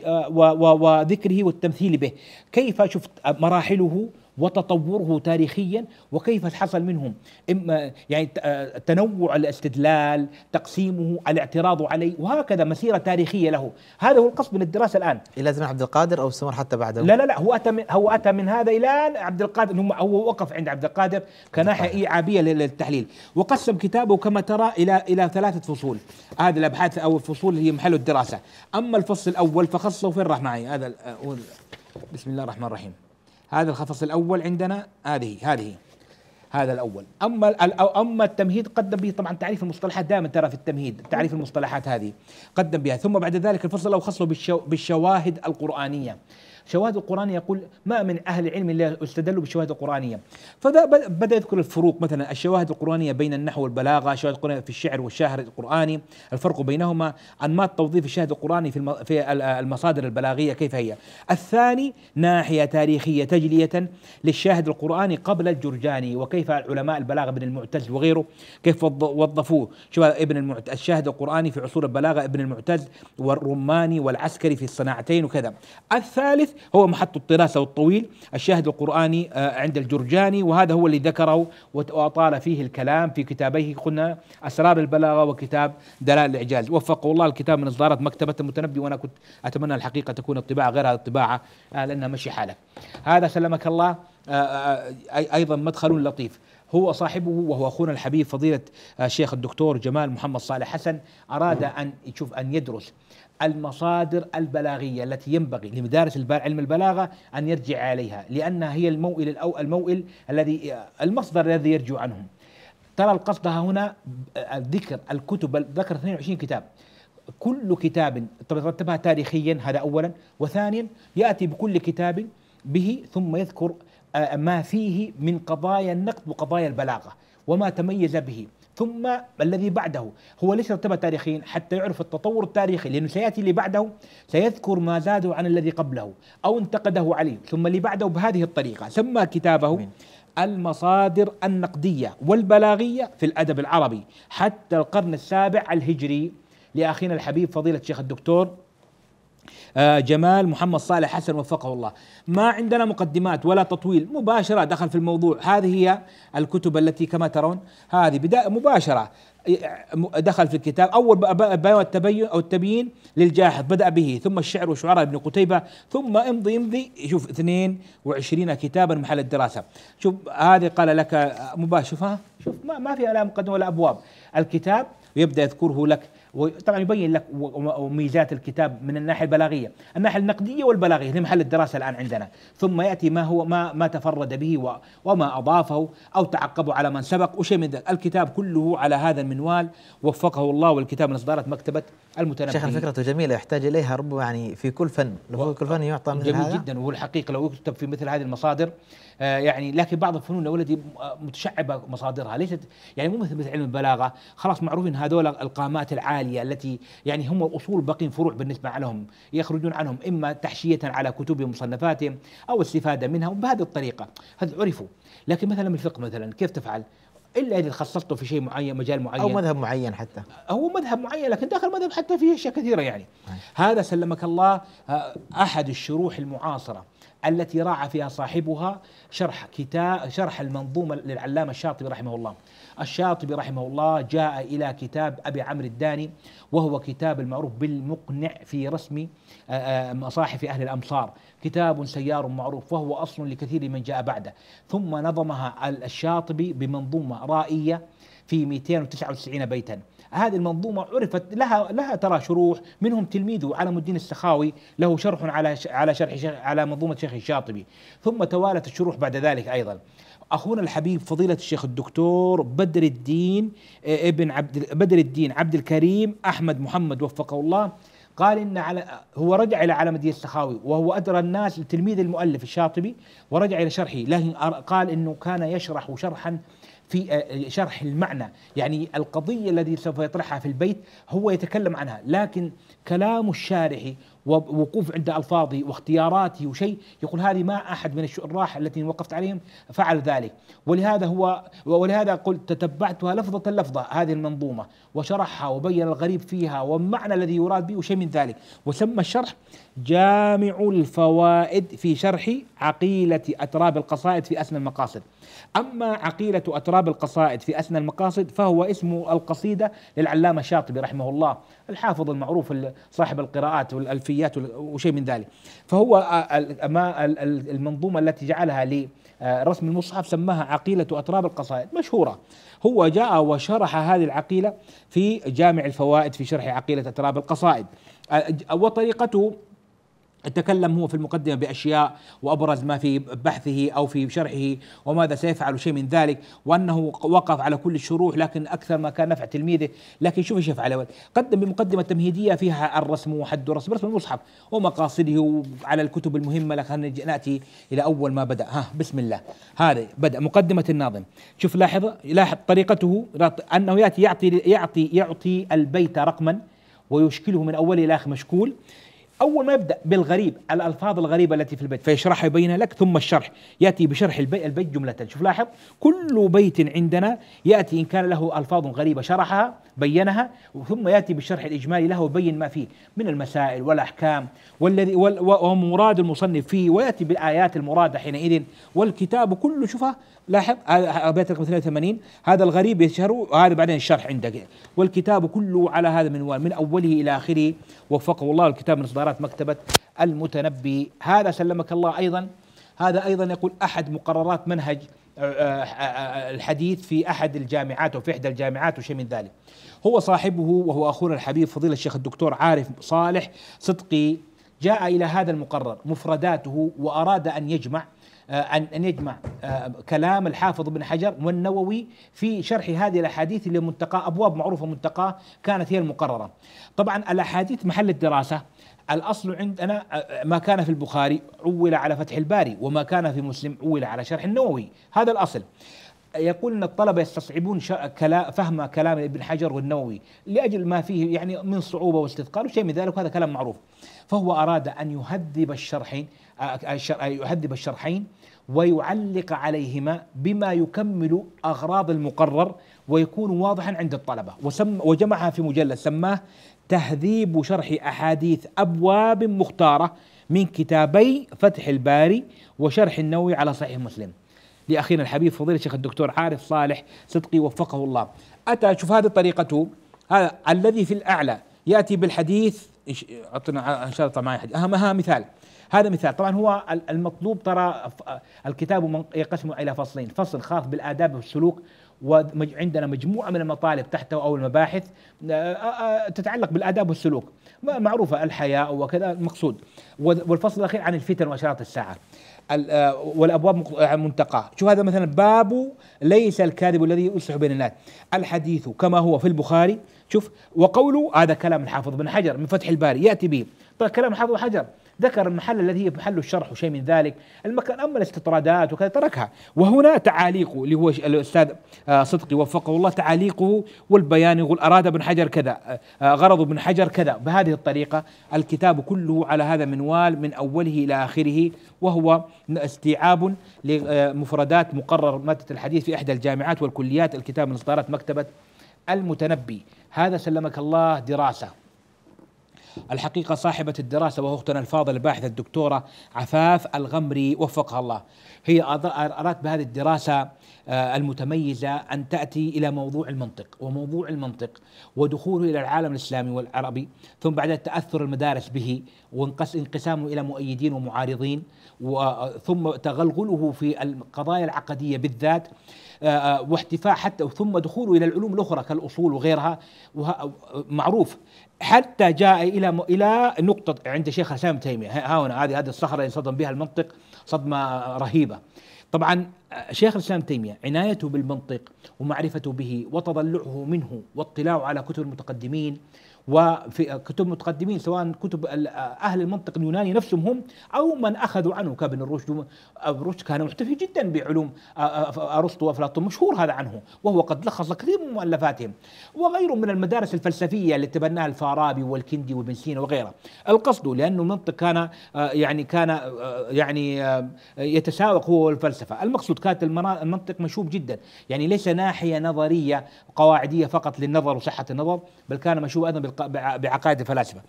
آه، وذكره والتمثيل به كيف شفت مراحله وتطوره تاريخيا وكيف حصل منهم إما يعني آه، تنوع الاستدلال تقسيمه الاعتراض عليه وهكذا مسيرة تاريخية له هذا هو القصد من الدراسة الآن إلى زمن عبد القادر أو استمر حتى بعده لا لا لا هو أتى من, هو أتى من هذا إلى عبد القادر هم هو وقف عند عبد القادر كناحية إيعابية للتحليل وقسم كتابه كما ترى إلى إلى ثلاثة فصول هذه الأبحاث أو الفصول هي محل الدراسة أما الفصل الأول فخصه في الرحمن هذا بسم الله الرحمن الرحيم هذا الخفص الاول عندنا هذه هذه هذا الاول اما اما التمهيد قدم به طبعا تعريف المصطلحات دائما ترى في التمهيد تعريف المصطلحات هذه قدم بها ثم بعد ذلك الفصل الاول خصه بالشواهد القرانيه شواهد القرآن يقول ما من أهل علم إلا استدلوا بالشواهد القرآنية فبدأ يذكر الفروق مثلا الشواهد القرآنية بين النحو والبلاغة الشواهد القرآنية في الشعر والشاهر القرآني الفرق بينهما أنماط توظيف الشاهد القرآني في المصادر البلاغية كيف هي الثاني ناحية تاريخية تجلية للشاهد القرآني قبل الجرجاني وكيف علماء البلاغة ابن المعتز وغيره كيف وظفوه شوف ابن المعتز الشاهد القرآني في عصور البلاغة ابن المعتز والرماني والعسكري في الصناعتين وكذا الثالث هو محط الطراسة والطويل الشاهد القرآني آه، عند الجرجاني وهذا هو الذي ذكره وأطال فيه الكلام في كتابيه قلنا أسرار البلاغة وكتاب دلائل الإعجاز وفقه الله الكتاب من إصدارات مكتبة المتنبي وأنا كنت أتمنى الحقيقة تكون الطباعة غير هذه الطباعة آه، لأنها مشي حالك هذا سلمك الله آه، أيضا مدخل لطيف هو صاحبه وهو اخونا الحبيب فضيله الشيخ الدكتور جمال محمد صالح حسن اراد ان يشوف ان يدرس المصادر البلاغية التي ينبغي لمدارس علم البلاغة أن يرجع عليها لأنها هي الموئل أو الموئل الذي المصدر الذي يرجو عنهم ترى القصد هنا ذكر الكتب ذكر 22 كتاب كل كتاب ترتبها تاريخيا هذا أولا وثانيا يأتي بكل كتاب به ثم يذكر آه، ما فيه من قضايا النقد وقضايا البلاغة وما تميز به ثم الذي بعده هو ليش رتبه تاريخيا حتى يعرف التطور التاريخي لأنه سيأتي اللي بعده سيذكر ما زاده عن الذي قبله أو انتقده عليه ثم اللي بعده بهذه الطريقة سمى كتابه مين. المصادر النقدية والبلاغية في الأدب العربي حتى القرن السابع الهجري لأخينا الحبيب فضيلة الشيخ الدكتور آه، جمال محمد صالح حسن وفقه الله ما عندنا مقدمات ولا تطويل مباشرة دخل في الموضوع هذه هي الكتب التي كما ترون هذه بداية مباشرة دخل في الكتاب أول بيان التبين أو التبيين للجاحظ بدأ به ثم الشعر وشعراء ابن قتيبة ثم امضي امضي شوف 22 كتابا محل الدراسة شوف هذه قال لك مباشرة شوف ما, ما في لا مقدمة ولا أبواب الكتاب ويبدأ يذكره لك وطبعا يبين لك وميزات الكتاب من الناحيه البلاغيه، الناحيه النقديه والبلاغيه دي محل الدراسه الان عندنا، ثم ياتي ما هو ما ما تفرد به وما اضافه او تعقبه على من سبق وشيء من ذلك، الكتاب كله على هذا المنوال وفقه الله والكتاب من اصدارات مكتبه المتنبي شيخ فكرته جميله يحتاج اليها ربما يعني في كل فن لو في كل فن يعطى مثل جميل هذا جدا وهو الحقيقه لو يكتب في مثل هذه المصادر آه، يعني لكن بعض الفنون يا ولدي آه، متشعبه مصادرها ليست يعني مو مثل مثل علم البلاغه خلاص معروفين هذول القامات العاليه التي يعني هم اصول باقين فروع بالنسبه لهم يخرجون عنهم اما تحشيه على كتبهم ومصنفاتهم او استفاده منها وبهذه الطريقه هذا عرفوا لكن مثلا الفقه مثلا كيف تفعل؟ الا اذا تخصصته في شيء معين مجال معين او مذهب معين حتى هو مذهب معين لكن داخل المذهب حتى فيه اشياء كثيره يعني هذا سلمك الله آه، احد الشروح المعاصره التي راعى فيها صاحبها شرح كتاب شرح المنظومة للعلامة الشاطبي رحمه الله الشاطبي رحمه الله جاء إلى كتاب أبي عمرو الداني وهو كتاب المعروف بالمقنع في رسم آه، آه، مصاحف أهل الأمصار كتاب سيار معروف وهو أصل لكثير من جاء بعده ثم نظمها الشاطبي بمنظومة رائية في 299 بيتا هذه المنظومه عرفت لها لها ترى شروح منهم تلميذه علم الدين السخاوي له شرح على على شرح على منظومه شيخ الشاطبي ثم توالت الشروح بعد ذلك ايضا اخونا الحبيب فضيله الشيخ الدكتور بدر الدين آه، ابن عبد بدر الدين عبد الكريم احمد محمد وفقه الله قال ان على هو رجع الى علم الدين السخاوي وهو ادرى الناس لتلميذ المؤلف الشاطبي ورجع الى شرحه لكن قال انه كان يشرح شرحا في آه، آه، شرح المعنى يعني القضية التي سوف يطرحها في البيت هو يتكلم عنها لكن كلام الشارح ووقوف عند ألفاظه واختياراته وشيء يقول هذه ما أحد من الشراح التي وقفت عليهم فعل ذلك ولهذا هو ولهذا قلت تتبعتها لفظة لفظة هذه المنظومة وشرحها وبين الغريب فيها والمعنى الذي يراد به وشيء من ذلك وسمى الشرح جامع الفوائد في شرح عقيلة أتراب القصائد في أسنى المقاصد أما عقيلة أتراب القصائد في أسنى المقاصد فهو اسم القصيدة للعلامة الشاطبي رحمه الله الحافظ المعروف صاحب القراءات والألفيات وشيء من ذلك فهو المنظومة التي جعلها لرسم آه، المصحف سماها عقيلة أتراب القصائد مشهورة هو جاء وشرح هذه العقيلة في جامع الفوائد في شرح عقيلة أتراب القصائد وطريقته تكلم هو في المقدمة بأشياء وأبرز ما في بحثه أو في شرحه وماذا سيفعل شيء من ذلك وأنه وقف على كل الشروح لكن أكثر ما كان نفع تلميذه لكن شوف ايش يفعل قدم بمقدمة تمهيدية فيها الرسم وحد رسم رسم المصحف ومقاصده على الكتب المهمة لكن نأتي إلى أول ما بدأ ها بسم الله هذا بدأ مقدمة الناظم شوف لاحظ لاحظ طريقته أنه يأتي يعطي يعطي يعطي البيت رقما ويشكله من أوله إلى آخر مشكول أول ما يبدأ بالغريب الألفاظ الغريبة التي في البيت فيشرحها يبين لك ثم الشرح يأتي بشرح البيت, البيت جملة شوف لاحظ كل بيت عندنا يأتي إن كان له ألفاظ غريبة شرحها بينها ثم ياتي بالشرح الاجمالي لها وبين ما فيه من المسائل والاحكام والذي ومراد المصنف فيه وياتي بالايات المراده حينئذ والكتاب كله شوفه لاحظ بيت رقم 82 هذا الغريب يشهر هذا بعدين الشرح عندك والكتاب كله على هذا المنوال من اوله الى اخره وفقه الله الكتاب من اصدارات مكتبه المتنبي هذا سلمك الله ايضا هذا ايضا يقول احد مقررات منهج الحديث في أحد الجامعات او في إحدى الجامعات وشيء من ذلك هو صاحبه وهو أخونا الحبيب فضيلة الشيخ الدكتور عارف صالح صدقي جاء إلى هذا المقرر مفرداته وأراد أن يجمع آه، أن أن يجمع آه، كلام الحافظ بن حجر والنووي في شرح هذه الأحاديث اللي أبواب معروفة منتقاه كانت هي المقررة طبعا الأحاديث محل الدراسة الأصل عندنا ما كان في البخاري عول على فتح الباري وما كان في مسلم عول على شرح النووي هذا الأصل يقول ان الطلبه يستصعبون فهم كلام ابن حجر والنووي لاجل ما فيه يعني من صعوبه واستثقال وشيء من ذلك وهذا كلام معروف فهو اراد ان يهذب الشرحين يهذب الشرحين ويعلق عليهما بما يكمل اغراض المقرر ويكون واضحا عند الطلبه وسم وجمعها في مجلد سماه تهذيب شرح أحاديث أبواب مختارة من كتابي فتح الباري وشرح النووي على صحيح مسلم لأخينا الحبيب فضيلة الشيخ الدكتور عارف صالح صدقي وفقه الله أتى شوف هذه طريقته هذا الذي في الأعلى يأتي بالحديث أعطنا إن شاء الله معي حديث أهمها مثال هذا مثال طبعا هو المطلوب ترى الكتاب يقسم إلى فصلين فصل خاص بالآداب والسلوك وعندنا مجموعه من المطالب تحته او المباحث آه، آه، آه، تتعلق بالاداب والسلوك معروفه الحياء وكذا المقصود والفصل الاخير عن الفتن واشارات الساعه والابواب منتقاه شوف هذا مثلا باب ليس الكاذب الذي يصلح بين الناس الحديث كما هو في البخاري شوف وقوله هذا كلام الحافظ بن حجر من فتح الباري ياتي به طيب كلام الحافظ بن حجر ذكر المحل الذي هي محل الشرح وشيء من ذلك المكان أما الاستطرادات وكذا تركها وهنا تعاليقه اللي هو الأستاذ آه، صدقي وفقه الله تعاليقه والبيان يقول أراد ابن حجر كذا آه، آه، غرض ابن حجر كذا بهذه الطريقة الكتاب كله على هذا المنوال من أوله إلى آخره وهو استيعاب لمفردات مقرر مادة الحديث في إحدى الجامعات والكليات الكتاب من إصدارات مكتبة المتنبي هذا سلمك الله دراسة الحقيقة صاحبة الدراسة وهو أختنا الفاضلة الباحثة الدكتورة عفاف الغمري وفقها الله هي أرادت بهذه الدراسة آه، المتميزة أن تأتي إلى موضوع المنطق وموضوع المنطق ودخوله إلى العالم الإسلامي والعربي ثم بعد تأثر المدارس به وانقسامه إلى مؤيدين ومعارضين آه، ثم تغلغله في القضايا العقدية بالذات آه، واحتفاء حتى ثم دخوله إلى العلوم الأخرى كالأصول وغيرها معروف حتى جاء الى الى نقطه عند شيخ حسام تيميه ها هنا هذه هذه الصخره اللي صدم بها المنطق صدمه رهيبه طبعا آه، شيخ الاسلام تيميه عنايته بالمنطق ومعرفته به وتضلعه منه واطلاعه على كتب المتقدمين وفي كتب متقدمين سواء كتب اهل المنطق اليوناني نفسهم هم او من اخذوا عنه كابن رشد رشد كان محتفي جدا بعلوم آه، آه، ارسطو وافلاطون مشهور هذا عنه وهو قد لخص كثير من مؤلفاتهم وغيره من المدارس الفلسفيه التي تبناها الفارابي والكندي وابن سينا وغيره القصد لانه المنطق كان آه، يعني كان يعني يتساوق هو والفلسفه المقصود كانت المنطق مشوب جدا يعني ليس ناحيه نظريه قواعديه فقط للنظر وصحه النظر بل كان مشوب ايضا بعقائد الفلاسفه.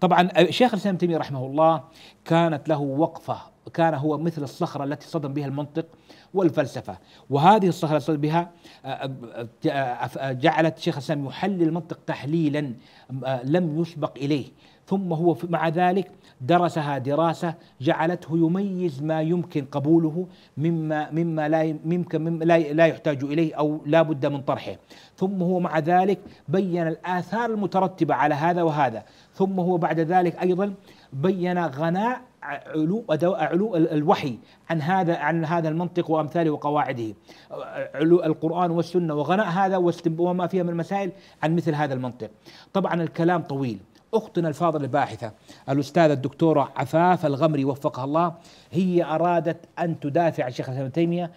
طبعا شيخ الاسلام تيميه رحمه الله كانت له وقفه كان هو مثل الصخره التي صدم بها المنطق والفلسفه وهذه الصخره التي بها جعلت شيخ الاسلام يحلل المنطق تحليلا لم يسبق اليه ثم هو مع ذلك درسها دراسه جعلته يميز ما يمكن قبوله مما مما لا يمكن مما لا يحتاج اليه او لا بد من طرحه ثم هو مع ذلك بين الاثار المترتبه على هذا وهذا ثم هو بعد ذلك ايضا بين غناء علو علو الوحي عن هذا عن هذا المنطق وامثاله وقواعده علو القران والسنه وغناء هذا وما فيها من مسائل عن مثل هذا المنطق طبعا الكلام طويل أختنا الفاضلة الباحثة الأستاذة الدكتورة عفاف الغمري وفقها الله هي أرادت أن تدافع عن شيخ الإسلام ابن تيمية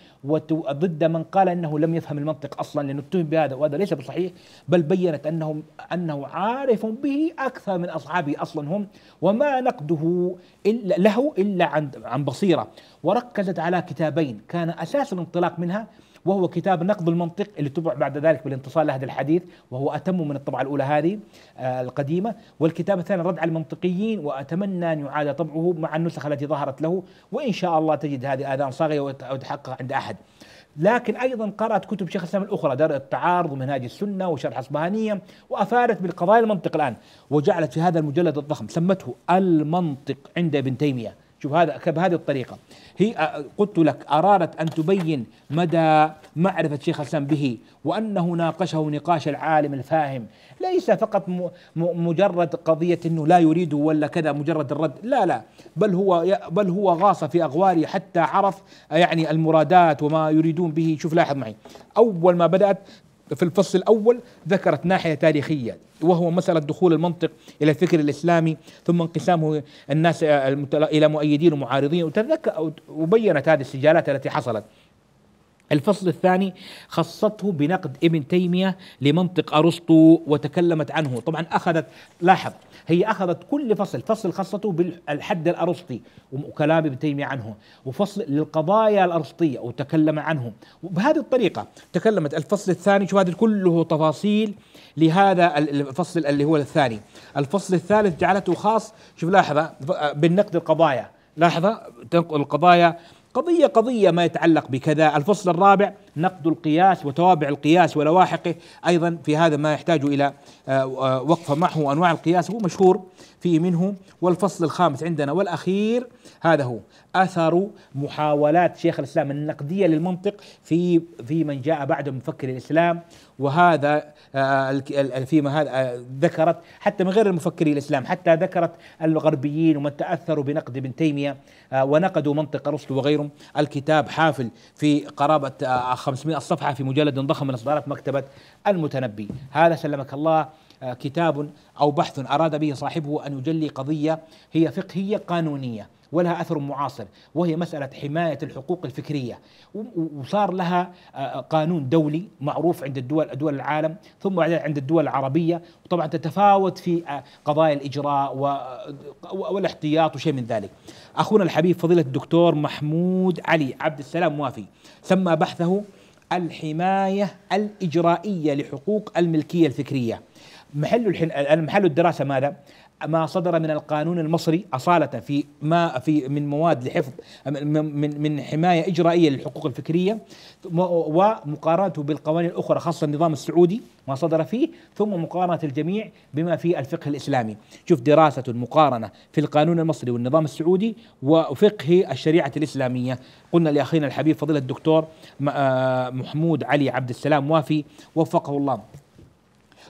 ضد من قال أنه لم يفهم المنطق أصلا لأنه اتهم بهذا وهذا ليس بصحيح بل بينت أنه أنه عارف به أكثر من أصحابه أصلا هم وما نقده إلا له إلا عن عن بصيرة وركزت على كتابين كان أساس الانطلاق منها وهو كتاب نقد المنطق اللي طبع بعد ذلك بالانتصار لهذا الحديث وهو أتم من الطبعة الأولى هذه آه، القديمة والكتاب الثاني ردع المنطقيين وأتمنى أن يعاد طبعه مع النسخ التي ظهرت له وإن شاء الله تجد هذه آذان صاغية وتحقق عند أحد لكن ايضا قرات كتب شيخ الاسلام الاخرى دار التعارض ومنهاج السنه وشرح اصبهانيه وافادت بالقضايا المنطق الان وجعلت في هذا المجلد الضخم سمته المنطق عند ابن تيميه شوف هذا بهذه الطريقة هي قلت لك أرادت أن تبين مدى معرفة شيخ الإسلام به وأنه ناقشه نقاش العالم الفاهم ليس فقط مجرد قضية أنه لا يريده ولا كذا مجرد الرد لا لا بل هو بل هو غاص في أغواري حتى عرف يعني المرادات وما يريدون به شوف لاحظ معي أول ما بدأت في الفصل الأول ذكرت ناحية تاريخية وهو مسألة دخول المنطق إلى الفكر الإسلامي ثم انقسامه الناس آه، إلى مؤيدين ومعارضين وتذكر وبينت هذه السجالات التي حصلت الفصل الثاني خصته بنقد ابن تيمية لمنطق أرسطو وتكلمت عنه طبعا أخذت لاحظ هي أخذت كل فصل فصل خاصته بالحد الأرسطي وكلام ابن تيمية عنه وفصل للقضايا الأرسطية وتكلم عنه وبهذه الطريقة تكلمت الفصل الثاني شو هذه كله تفاصيل لهذا الفصل اللي هو الثاني الفصل الثالث جعلته خاص شوف لاحظة بالنقد القضايا لاحظة تنقل القضايا قضية قضية ما يتعلق بكذا الفصل الرابع نقد القياس وتوابع القياس ولواحقه أيضا في هذا ما يحتاج إلى آه، آه، وقفة معه أنواع القياس هو مشهور فيه منه والفصل الخامس عندنا والأخير هذا هو أثر محاولات شيخ الإسلام النقدية للمنطق في في من جاء بعده مفكر الإسلام وهذا آه، فيما هذا آه، ذكرت حتى من غير المفكرين الإسلام حتى ذكرت الغربيين ومن تأثروا بنقد ابن تيمية آه، ونقدوا منطق أرسطو وغيرهم الكتاب حافل في قرابة 500 صفحة في مجلد ضخم من إصدارات مكتبة المتنبي هذا سلمك الله آه، كتاب أو بحث أراد به صاحبه أن يجلي قضية هي فقهية قانونية ولها أثر معاصر وهي مسألة حماية الحقوق الفكرية وصار لها آه، آه، قانون دولي معروف عند الدول دول العالم ثم بعدين عند الدول العربية وطبعا تتفاوت في قضايا الإجراء والاحتياط وشيء من ذلك أخونا الحبيب فضيلة الدكتور محمود علي عبد السلام موافي سمى بحثه الحماية الإجرائية لحقوق الملكية الفكرية محل الحين محل الدراسه ماذا؟ ما صدر من القانون المصري أصالة في ما في من مواد لحفظ من من حماية إجرائية للحقوق الفكرية ومقارنته بالقوانين الأخرى خاصة النظام السعودي ما صدر فيه ثم مقارنة الجميع بما في الفقه الإسلامي شوف دراسة مقارنة في القانون المصري والنظام السعودي وفقه الشريعة الإسلامية قلنا لأخينا الحبيب فضيلة الدكتور آه، محمود علي عبد السلام وافي وفقه الله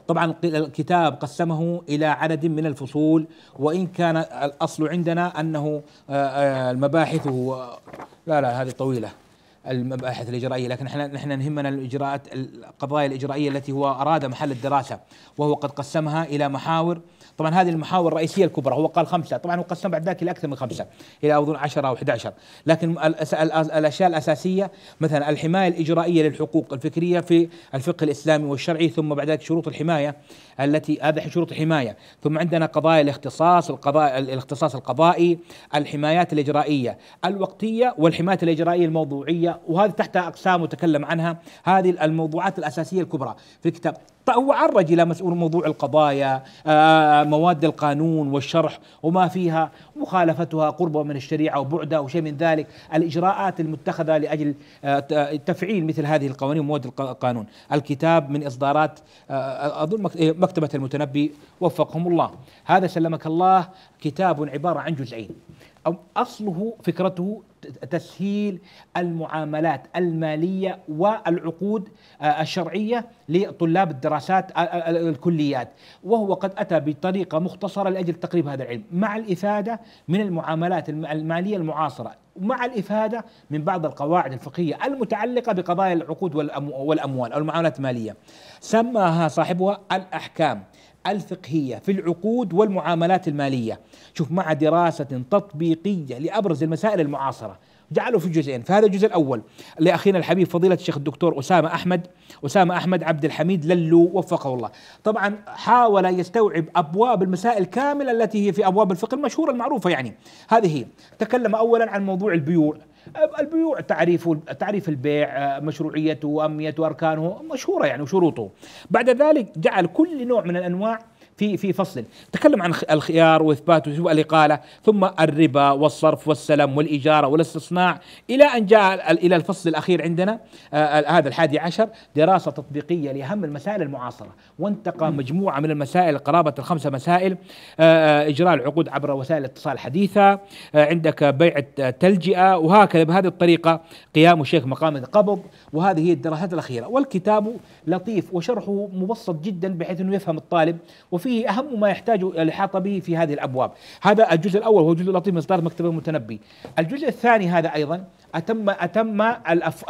طبعا الكتاب قسمه إلى عدد من الفصول وإن كان الأصل عندنا أنه آه، آه، المباحث لا لا هذه طويلة المباحث الإجرائية لكن احنا نحن نهمنا الإجراءات القضايا الإجرائية التي هو أراد محل الدراسة وهو قد قسمها إلى محاور طبعا هذه المحاور الرئيسيه الكبرى هو قال خمسه طبعا هو قسم بعد ذلك الى اكثر من خمسه الى اظن 10 او 11 لكن الاشياء الاساسيه مثلا الحمايه الاجرائيه للحقوق الفكريه في الفقه الاسلامي والشرعي ثم بعد ذلك شروط الحمايه التي هذا شروط الحمايه ثم عندنا قضايا الاختصاص القضاء الاختصاص القضائي الحمايات الاجرائيه الوقتيه والحمايات الاجرائيه الموضوعيه وهذه تحتها اقسام وتكلم عنها هذه الموضوعات الاساسيه الكبرى في الكتاب طيب، هو عرج إلى مسؤول موضوع القضايا آه، آه، مواد القانون والشرح وما فيها مخالفتها قربها من الشريعة وبعدها وشيء من ذلك الإجراءات المتخذة لأجل آه، تفعيل مثل هذه القوانين ومواد القانون الكتاب من إصدارات أظن مكتبة المتنبي وفقهم الله هذا سلمك الله كتاب عبارة عن جزئين أصله فكرته تسهيل المعاملات الماليه والعقود آه، الشرعيه لطلاب الدراسات آه، آه، الكليات وهو قد اتى بطريقه مختصره لاجل تقريب هذا العلم مع الافاده من المعاملات الماليه المعاصره ومع الافاده من بعض القواعد الفقهيه المتعلقه بقضايا العقود والاموال او المعاملات الماليه سماها صاحبها الاحكام الفقهية في العقود والمعاملات المالية شوف مع دراسة تطبيقية لأبرز المسائل المعاصرة جعله في جزئين فهذا الجزء الأول لأخينا الحبيب فضيلة الشيخ الدكتور أسامة أحمد أسامة أحمد عبد الحميد للو وفقه الله طبعا حاول يستوعب أبواب المسائل كاملة التي هي في أبواب الفقه المشهورة المعروفة يعني هذه هي تكلم أولا عن موضوع البيوع البيوع تعريف تعريف البيع مشروعيته واهميته واركانه مشهوره يعني وشروطه بعد ذلك جعل كل نوع من الانواع في في فصل تكلم عن الخيار واثبات الاقاله ثم الربا والصرف والسلم والاجاره والاستصناع الى ان جاء الى الفصل الاخير عندنا آه، هذا الحادي عشر دراسه تطبيقيه لاهم المسائل المعاصره وانتقى مجموعه من المسائل قرابه الخمسه مسائل آه، آه، اجراء العقود عبر وسائل الاتصال الحديثه عندك بيع التلجئه وهكذا بهذه الطريقه قيام الشيخ مقام القبض وهذه هي الدراسات الاخيره والكتاب لطيف وشرحه مبسط جدا بحيث انه يفهم الطالب وفي فيه أهم ما يحتاج الإحاطة به في هذه الأبواب هذا الجزء الأول هو جزء لطيف من إصدار مكتب المتنبي الجزء الثاني هذا أيضا أتم أتم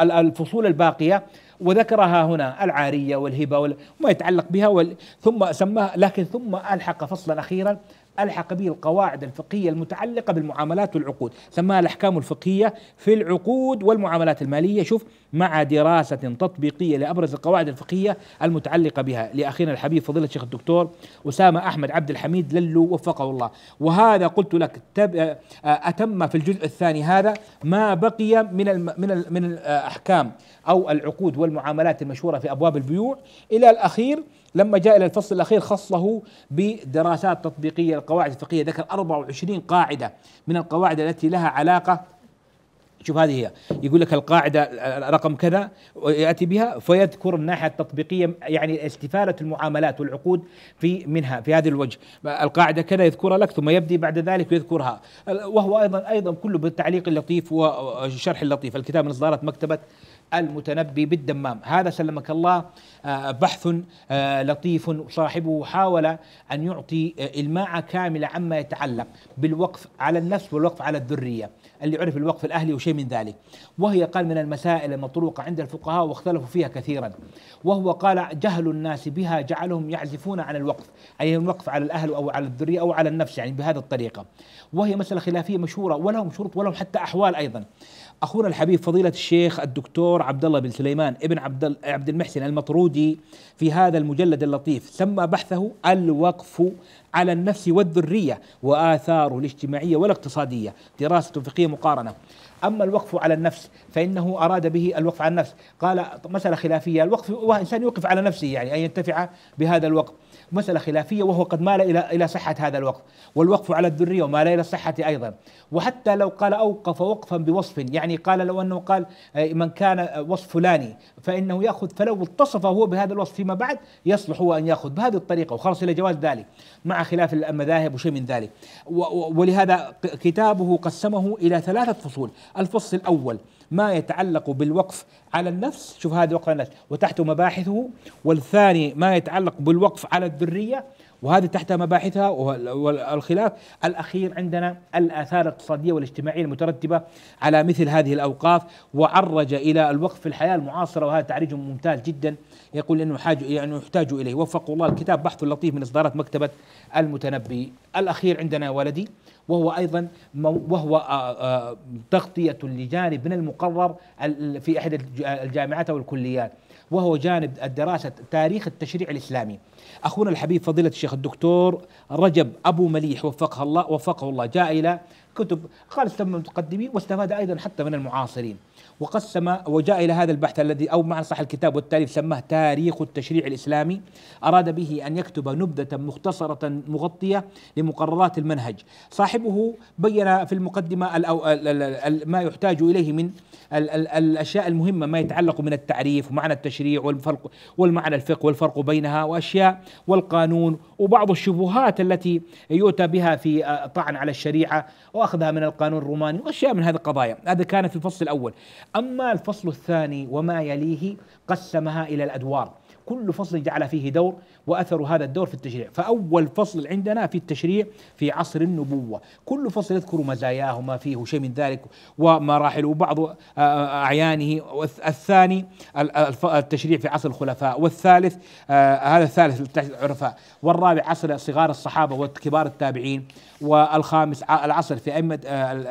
الفصول الباقية وذكرها هنا العارية والهبة وما يتعلق بها ثم سماها لكن ثم ألحق فصلا أخيرا ألحق به القواعد الفقهية المتعلقة بالمعاملات والعقود سماها الأحكام الفقهية في العقود والمعاملات المالية شوف مع دراسة تطبيقية لأبرز القواعد الفقهية المتعلقة بها لأخينا الحبيب فضيلة الشيخ الدكتور أسامة أحمد عبد الحميد للو وفقه الله وهذا قلت لك آه، أتم في الجزء الثاني هذا ما بقي من ال من ال من الأحكام أو العقود والمعاملات المشهورة في أبواب البيوع إلى الأخير لما جاء إلى الفصل الأخير خصه بدراسات تطبيقية القواعد الفقهية ذكر 24 قاعدة من القواعد التي لها علاقة شوف هذه هي يقول لك القاعدة رقم كذا يأتي بها فيذكر الناحية التطبيقية يعني استفادة المعاملات والعقود في منها في هذا الوجه القاعدة كذا يذكرها لك ثم يبدي بعد ذلك ويذكرها وهو أيضا أيضا كله بالتعليق اللطيف والشرح اللطيف الكتاب من إصدارات مكتبة المتنبي بالدمام هذا سلمك الله آه، بحث آه، لطيف صاحبه حاول أن يعطي آه، إلماعة كاملة عما يتعلق بالوقف على النفس والوقف على الذرية اللي عرف الوقف الأهلي وشيء من ذلك وهي قال من المسائل المطروقة عند الفقهاء واختلفوا فيها كثيرا وهو قال جهل الناس بها جعلهم يعزفون عن الوقف أي الوقف على الأهل أو على الذرية أو على النفس يعني بهذه الطريقة وهي مسألة خلافية مشهورة ولهم شروط ولهم حتى أحوال أيضا اخونا الحبيب فضيله الشيخ الدكتور عبد الله بن سليمان ابن عبد عبد المحسن المطرودي في هذا المجلد اللطيف سمى بحثه الوقف على النفس والذريه واثاره الاجتماعيه والاقتصاديه دراسه فقهيه مقارنه اما الوقف على النفس فانه اراد به الوقف على النفس قال مساله خلافيه الوقف هو انسان يوقف على نفسه يعني ان ينتفع بهذا الوقف مسألة خلافية وهو قد مال إلى إلى صحة هذا الوقف والوقف على الذرية ومال إلى الصحة أيضا وحتى لو قال أوقف وقفا بوصف يعني قال لو أنه قال آه، من كان آه، وصف فلاني فإنه يأخذ فلو اتصف هو بهذا الوصف فيما بعد يصلح هو أن يأخذ بهذه الطريقة وخلص إلى جواز ذلك مع خلاف المذاهب وشيء من ذلك ولهذا كتابه قسمه إلى ثلاثة فصول الفصل الأول ما يتعلق بالوقف على النفس شوف هذا وقف على النفس وتحته مباحثه والثاني ما يتعلق بالوقف على الذرية وهذه تحت مباحثها والخلاف الأخير عندنا الآثار الاقتصادية والاجتماعية المترتبة على مثل هذه الأوقاف وعرج إلى الوقف في الحياة المعاصرة وهذا تعريج ممتاز جدا يقول انه حاج يعني يحتاج اليه وفقوا الله الكتاب بحث لطيف من اصدارات مكتبه المتنبي الاخير عندنا ولدي وهو ايضا وهو آه، آه، تغطيه لجانب من المقرر في احدى الجامعات او الكليات وهو جانب دراسه تاريخ التشريع الاسلامي اخونا الحبيب فضيله الشيخ الدكتور رجب ابو مليح وفقه الله وفقه الله جاء الى كتب قال من المتقدمين واستفاد ايضا حتى من المعاصرين وقسم وجاء إلى هذا البحث الذي أو معنى صح الكتاب والتالف سماه تاريخ التشريع الإسلامي أراد به أن يكتب نبذة مختصرة مغطية لمقررات المنهج صاحبه بين في المقدمة ما يحتاج إليه من الأشياء المهمة ما يتعلق من التعريف ومعنى التشريع والفرق والمعنى الفقه والفرق بينها وأشياء والقانون وبعض الشبهات التي يؤتى بها في آه، طعن على الشريعة واخذها من القانون الروماني واشياء من هذه القضايا، هذا كان في الفصل الاول. اما الفصل الثاني وما يليه قسمها الى الادوار. كل فصل جعل فيه دور وأثر هذا الدور في التشريع فأول فصل عندنا في التشريع في عصر النبوة كل فصل يذكر مزاياه وما فيه شيء من ذلك ومراحل وبعض آه، آه، أعيانه والثاني التشريع في عصر الخلفاء والثالث آه، هذا الثالث العرفاء والرابع عصر صغار الصحابة وكبار التابعين والخامس العصر في أئمة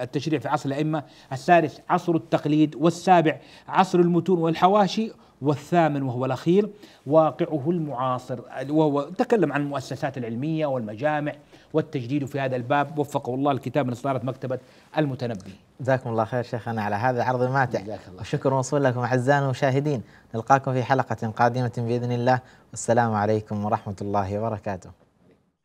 التشريع في عصر الأئمة السادس عصر التقليد والسابع عصر المتون والحواشي والثامن وهو الأخير واقعه المعاصر وهو تكلم عن المؤسسات العلمية والمجامع والتجديد في هذا الباب وفقه الله الكتاب من إصدارة مكتبة المتنبي جزاكم الله خير شيخنا على هذا العرض الماتع وشكر موصول لكم أعزائنا المشاهدين نلقاكم في حلقة قادمة بإذن الله والسلام عليكم ورحمة الله وبركاته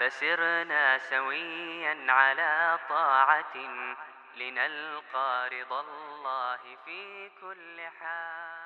فسرنا سويا على طاعة لنلقى رضا الله في كل حال